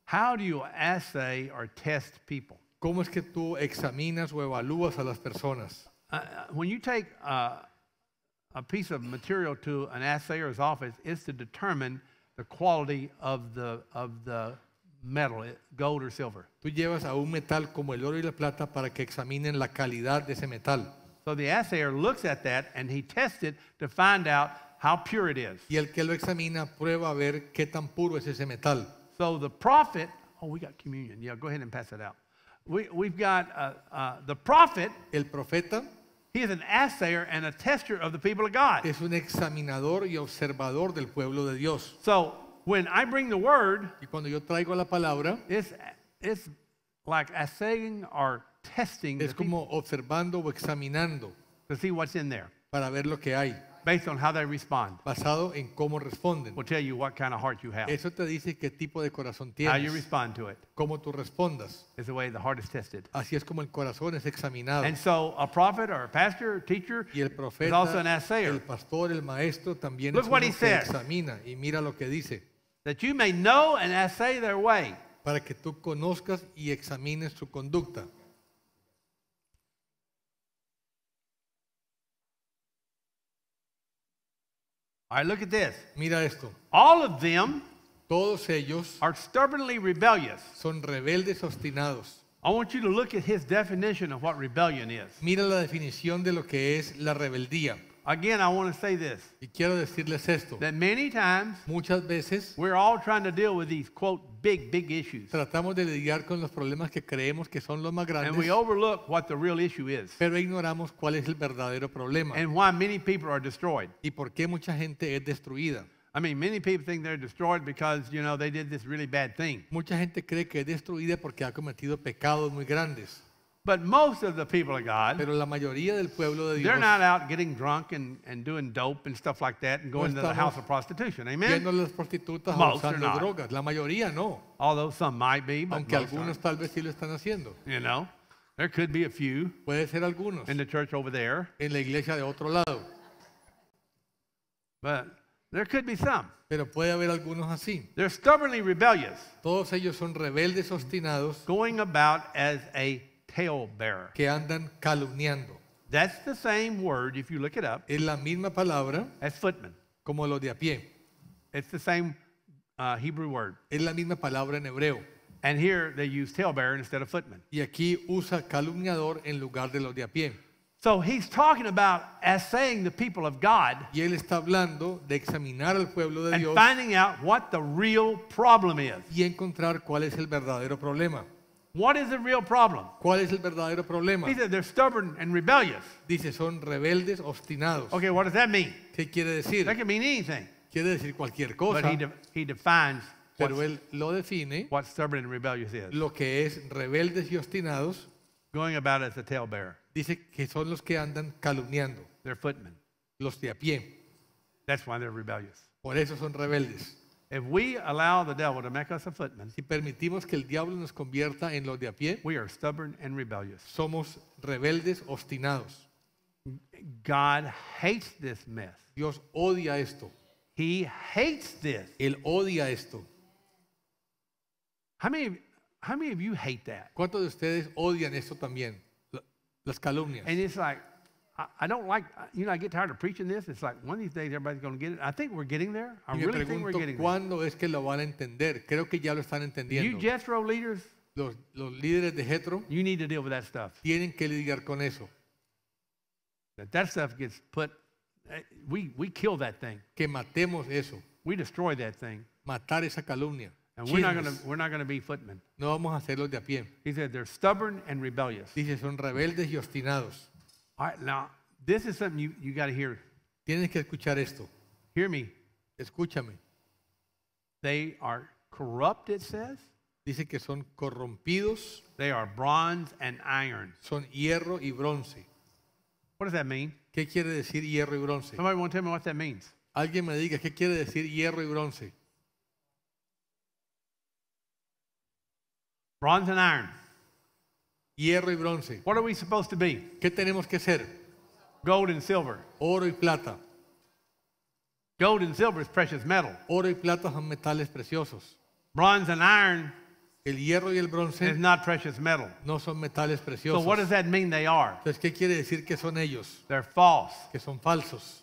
How do you assay or test people? ¿Cómo es que tú examinas o evalúas a las personas? Uh, uh when you take uh, a piece of material to an assayer's office is to determine the quality of the, of the metal, eh, gold or silver. Tú llevas a un metal como el oro y la plata para que examinen la calidad de ese metal. So the assayer looks at that and he tests it to find out how pure it is. Y el que lo examina prueba a ver qué tan puro es ese metal. So the prophet, oh, we got communion. Yeah, go ahead and pass it out. We, we've got uh, uh, the prophet. El profeta he is an assayer and a tester of the people of God. Es un examinador y observador del pueblo de Dios. So when I bring the word, y cuando yo traigo la palabra, it's, it's like assaying or testing. Es como observando o examinando. To see what's in there. Para ver lo que hay. based on how they respond. Basado en cómo responden. Will tell you what kind of heart you have. Eso te dice qué tipo de corazón tienes. How you respond to it. Cómo tú respondas. Is the way the heart is tested. Así es como el corazón es examinado. And so a prophet or a pastor, or teacher, y el profeta, is also an assayer. El pastor, el maestro también Look es what he says. examina y mira lo que dice. That you may know and assay their way. Para que tú conozcas y examines su conducta. All right, look at this. Mira esto. All of them Todos ellos are stubbornly rebellious. son rebeldes obstinados. I want you to look at his definition of what rebellion is. Mira la definición de lo que es la rebeldía. Again, I want to say this. Y quiero decirles esto. That many times, muchas veces, we're all trying to deal with these quote big big issues. Tratamos de lidiar con los problemas que creemos que son los más grandes. And we overlook what the real issue is. Pero ignoramos cuál es el verdadero problema. And why many people are destroyed. Y por qué mucha gente es destruida. I mean, many people think they're destroyed because, you know, they did this really bad thing. Mucha gente cree que es destruida porque ha cometido pecados muy grandes. But most of the people of God, Pero la mayoría del pueblo de Dios, they're not out getting drunk and, and doing dope and stuff like that and going no to the house of prostitution. Amen? Las prostitutas most are not. Drogas. La mayoría no. Although some might be, but Aunque most algunos tal vez sí lo están haciendo. You know, there could be a few Puede ser algunos in the church over there. En la iglesia de otro lado. But there could be some. Pero puede haber algunos así. They're stubbornly rebellious. Todos ellos son rebeldes obstinados. Going about as a talebearer. que andan calumniando. That's the same word if you look it up Es la misma palabra as footman. como los de a pie. It's the same uh, Hebrew word. Es la misma palabra en hebreo. And here they use talebearer instead of footman. Y aquí usa calumniador en lugar de los de a pie. So he's talking about essaying the people of God Y él está hablando de examinar al pueblo de and Dios finding out what the real problem is. y encontrar cuál es el verdadero problema. What is the real problem? ¿Cuál es el verdadero problema? He said they're stubborn and rebellious. Dice, son rebeldes, obstinados. Okay, what does that mean? ¿Qué quiere decir? That can mean anything. Quiere decir cualquier cosa. But he, de he defines pero él lo define what stubborn and rebellious is. lo que es rebeldes y obstinados Going about as a talebearer. dice que son los que andan calumniando They're footmen. los de a pie That's why they're rebellious. por eso son rebeldes if we allow the devil to make us a footman, si permitimos que el diablo nos convierta en los de a pie, we are stubborn and rebellious. somos rebeldes, obstinados. God hates this mess. Dios odia esto. He hates this. Él odia esto. How many, how many of you hate that? ¿Cuántos de ustedes odian esto también? Las calumnias. And it's like, I, I don't like, uh, you know, I get tired of preaching this. It's like one of these days everybody's going to get it. I think we're getting there. I really think we're pregunto getting there. cuándo es que lo van a entender. Creo que ya lo están entendiendo. You Jethro leaders, Los, los líderes de Jethro, you need to deal with that stuff. tienen que lidiar con eso. That, that stuff gets put, eh, we, we kill that thing. Que matemos eso. We destroy that thing. Matar esa calumnia. And we're not, gonna, we're not gonna be footmen. No vamos a hacerlos de a pie. He said they're stubborn and rebellious. Dice, son rebeldes y obstinados. All right, now, this is something you, you got to hear. Tienes que escuchar esto. Hear me. Escúchame. They are corrupt, it says. Dice que son corrompidos. They are bronze and iron. Son hierro y bronce. What does that mean? ¿Qué quiere decir hierro y bronce? Somebody want to tell me what that means. Alguien me diga qué quiere decir hierro y bronce. Bronze and iron hierro y bronce. What are we supposed to be? ¿Qué tenemos que ser? Gold and silver. Oro y plata. Gold and silver is precious metal. Oro y plata son metales preciosos. Bronze and iron El hierro y el bronce is not precious metal. no son metales preciosos. So what does that mean they are? Entonces, ¿qué quiere decir que son ellos? They're false. Que son falsos.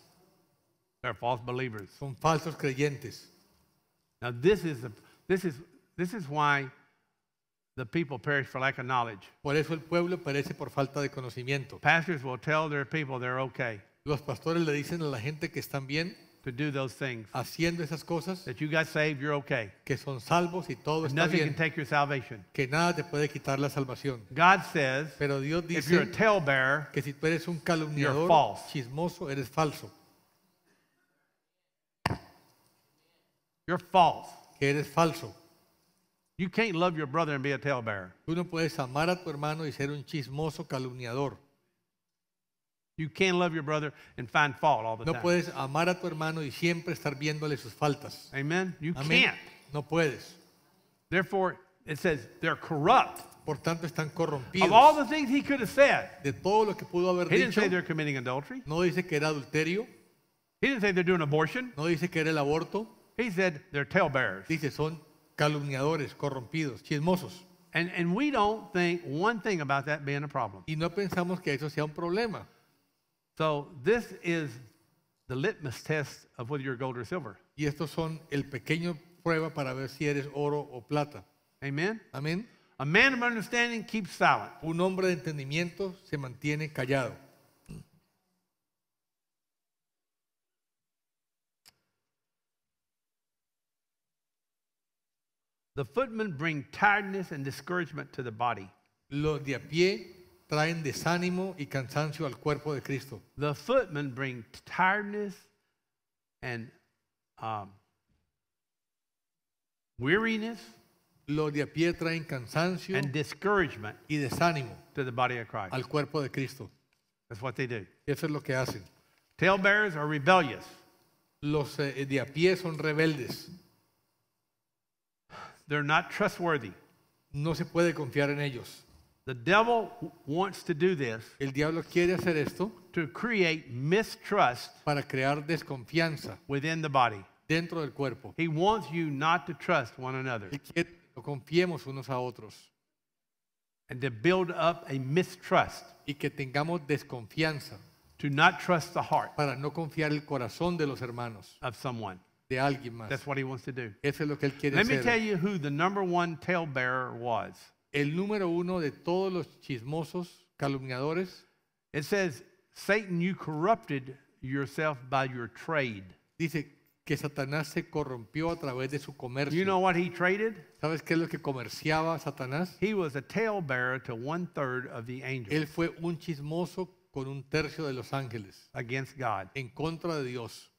They're false believers. Son falsos creyentes. Now this is the, this is this is why the people perish for lack of knowledge. Por eso el pueblo perece por falta de conocimiento. Pastors will tell their people they're okay Los pastores le dicen a la gente que están bien to do those things. haciendo esas cosas, That you got saved, you're okay. que son salvos y todo está Nothing can take your salvation. que nada te puede quitar la salvación. God says Pero Dios if you're a talebearer, que si tú eres un calumniador, you're false. chismoso, eres falso, you're false. que eres falso. You can't love your brother and be a talebearer. You can't love your brother and y You can't love your brother and find fault all the no time. No puedes amar a tu hermano y siempre estar viéndole sus faltas. Amen. You Amén. can't. No puedes. Therefore, it says they're corrupt. Por tanto, están corrompidos. Of all the things he could have said. De todo lo que pudo haber he dicho. didn't say they're committing adultery. No dice que era adulterio. He didn't say they're doing abortion. No dice que era el aborto. He said they're talebearers. Dice son calumniadores, corrompidos, chismosos. Y no pensamos que eso sea un problema. So this is the litmus test of whether you're gold or silver. Y estos son el pequeño prueba para ver si eres oro o plata. Amen. Amen. A man of understanding keeps silent. Un hombre de entendimiento se mantiene callado. The footmen bring tiredness and discouragement to the body. Los de a pie traen desánimo y cansancio al cuerpo de Cristo. The footmen bring tiredness and um, weariness. Los de a pie traen cansancio and discouragement y desánimo to the body of Christ. al cuerpo de Cristo. That's what they do. Eso es lo que hacen. Talebearers are rebellious. Los eh, de a pie son rebeldes. They're not trustworthy. No se puede confiar en ellos. The devil wants to do this. El diablo quiere hacer esto. To create mistrust. Para crear desconfianza. Within the body. Dentro del cuerpo. He wants you not to trust one another. Él quiere que confiemos unos a otros. And to build up a mistrust. Y que tengamos desconfianza. To not trust the heart. Para no confiar el corazón de los hermanos. Of someone. de alguien más. That's what he wants to do. Eso es lo que él quiere Let me tell you who the number one talebearer was. El número uno de todos los chismosos, calumniadores, It says, Satan, you corrupted yourself by your trade. dice que Satanás se corrompió a través de su comercio. You know what he traded? ¿Sabes qué es lo que comerciaba Satanás? He was a talebearer to one third of the angels Él fue un chismoso con un tercio de los ángeles against God. en contra de Dios.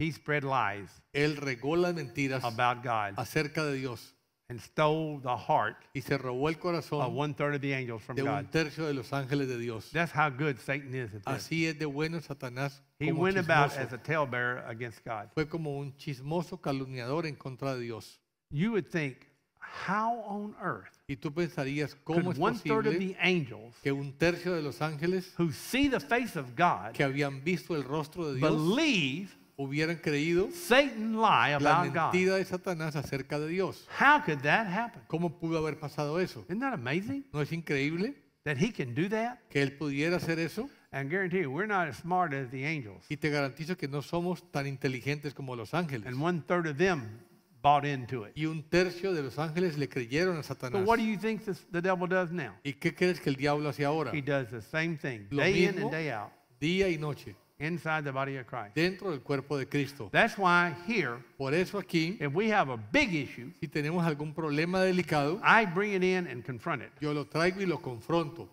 He spread lies Él regó las mentiras about God acerca de Dios and stole the heart y se robó el of one third of the angels from de God. un tercio de los ángeles de Dios. That's how good Satan is at Así es de bueno Satanás He como went about as a talebearer against God. Fue como un chismoso calumniador en contra de Dios. You would think, how on earth Y tú pensarías, ¿cómo could es one third of the angels que un tercio de los ángeles who see the face of God que habían visto el rostro de Dios believe hubieran creído Satan lie about God. mentira de Satanás acerca de Dios. How could that happen? ¿Cómo pudo haber pasado eso? Isn't that amazing ¿No es increíble that he can do that? que él pudiera hacer eso? And guarantee you, we're not as smart as the angels. Y te garantizo que no somos tan inteligentes como los ángeles. And one third of them bought into it. Y un tercio de los ángeles le creyeron a So Satanás. what do you think this, the devil does now? ¿Y qué crees que el diablo hace ahora? He does the same thing Lo day in and day out. Día y noche inside the body of Christ. dentro del cuerpo de Cristo. That's why here, Por eso aquí, if we have a big issue, si tenemos algún problema delicado, I bring it in and confront it yo lo traigo y lo confronto,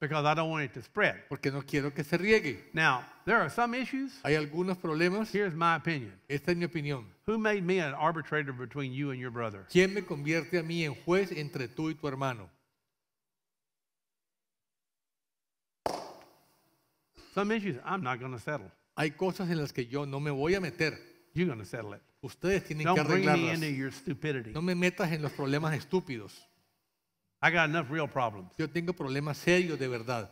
because I don't want it to spread. porque no quiero que se riegue. Now, there are some issues, Hay algunos problemas, here's my opinion. esta es mi opinión. Who made me an arbitrator between you and your brother? ¿Quién me convierte a mí en juez entre tú y tu hermano? Some issues I'm not going to settle. Hay cosas en las que yo no me voy a meter. You're going to settle it. Ustedes tienen Don't bring me into your stupidity. No me metas en los problemas estúpidos. I got enough real problems. Yo tengo problemas serios de verdad.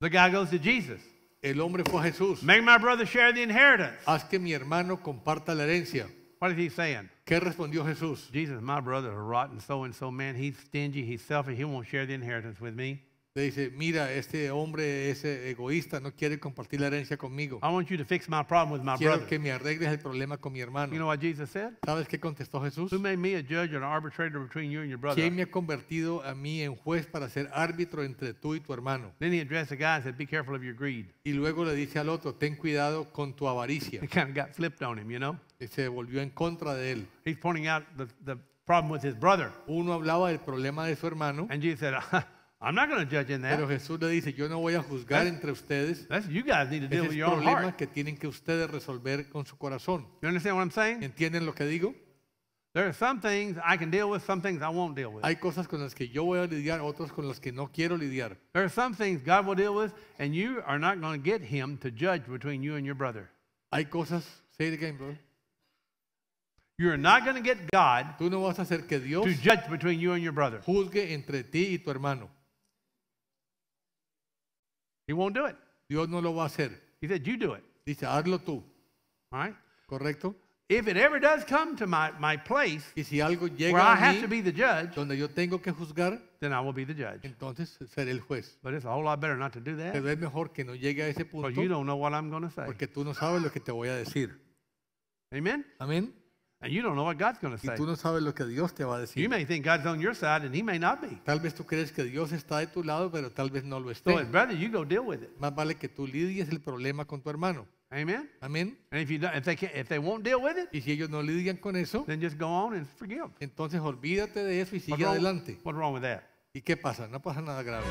The guy goes to Jesus. El hombre fue a Jesús. Make my brother share the inheritance. Haz que mi hermano comparta la herencia. What is he saying? ¿Qué respondió Jesús? Jesus, my brother, a rotten so and so man. He's stingy. He's selfish. He won't share the inheritance with me. Le dice, mira, este hombre es eh, egoísta, no quiere compartir la herencia conmigo. Quiero que me arregles el problema con mi hermano. ¿Sabes qué contestó Jesús? ¿Quién me ha convertido a mí en juez para ser árbitro entre tú y tu hermano? Y luego le dice al otro, ten cuidado con tu avaricia. Y se volvió en contra de él. brother. Uno hablaba del problema de su hermano. And said, ah, I'm not going to judge in that. Pero Jesús le dice, yo no voy a juzgar that's, entre ustedes. That's, you guys need to deal with your own problemas heart. que tienen que ustedes resolver con su corazón. You understand what I'm saying? ¿Entienden lo que digo? There are some things I can deal with, some things I won't deal with. Hay cosas con las que yo voy a lidiar, otras con las que no quiero lidiar. There are some things God will deal with, and you are not going to get Him to judge between you and your brother. Hay cosas. Say it again, brother. You are not going to get God Tú no vas a hacer que Dios to judge between you and your brother. Juzgue entre ti y tu hermano. He won't do it. Dios no lo va a hacer. He said, You do it. Dice, hazlo tú. All right? Correcto. If it ever does come to my, my place y si algo llega where I a have mí, to be the judge, donde yo tengo que juzgar, then I will be the judge. entonces seré el juez. But it's a whole lot better not to do that. Pero es mejor que no llegue a ese punto. Because you don't know what I'm going to say. Porque tú no sabes lo que te voy a decir. Amen. Amén. And you don't know what God's going to say. Y tú no sabes lo que Dios te va a decir. You may think God's on your side and he may not be. Tal vez tú crees que Dios está de tu lado, pero tal vez no lo esté. So, brother, you go deal with it. Más vale que tú lidies el problema con tu hermano. Amen. Amen. And if you don't, if they can't, if they won't deal with it, y si ellos no lidian con eso, then just go on and forgive. Entonces olvídate de eso y sigue adelante. what's wrong with that? ¿Y qué pasa? No pasa nada grave.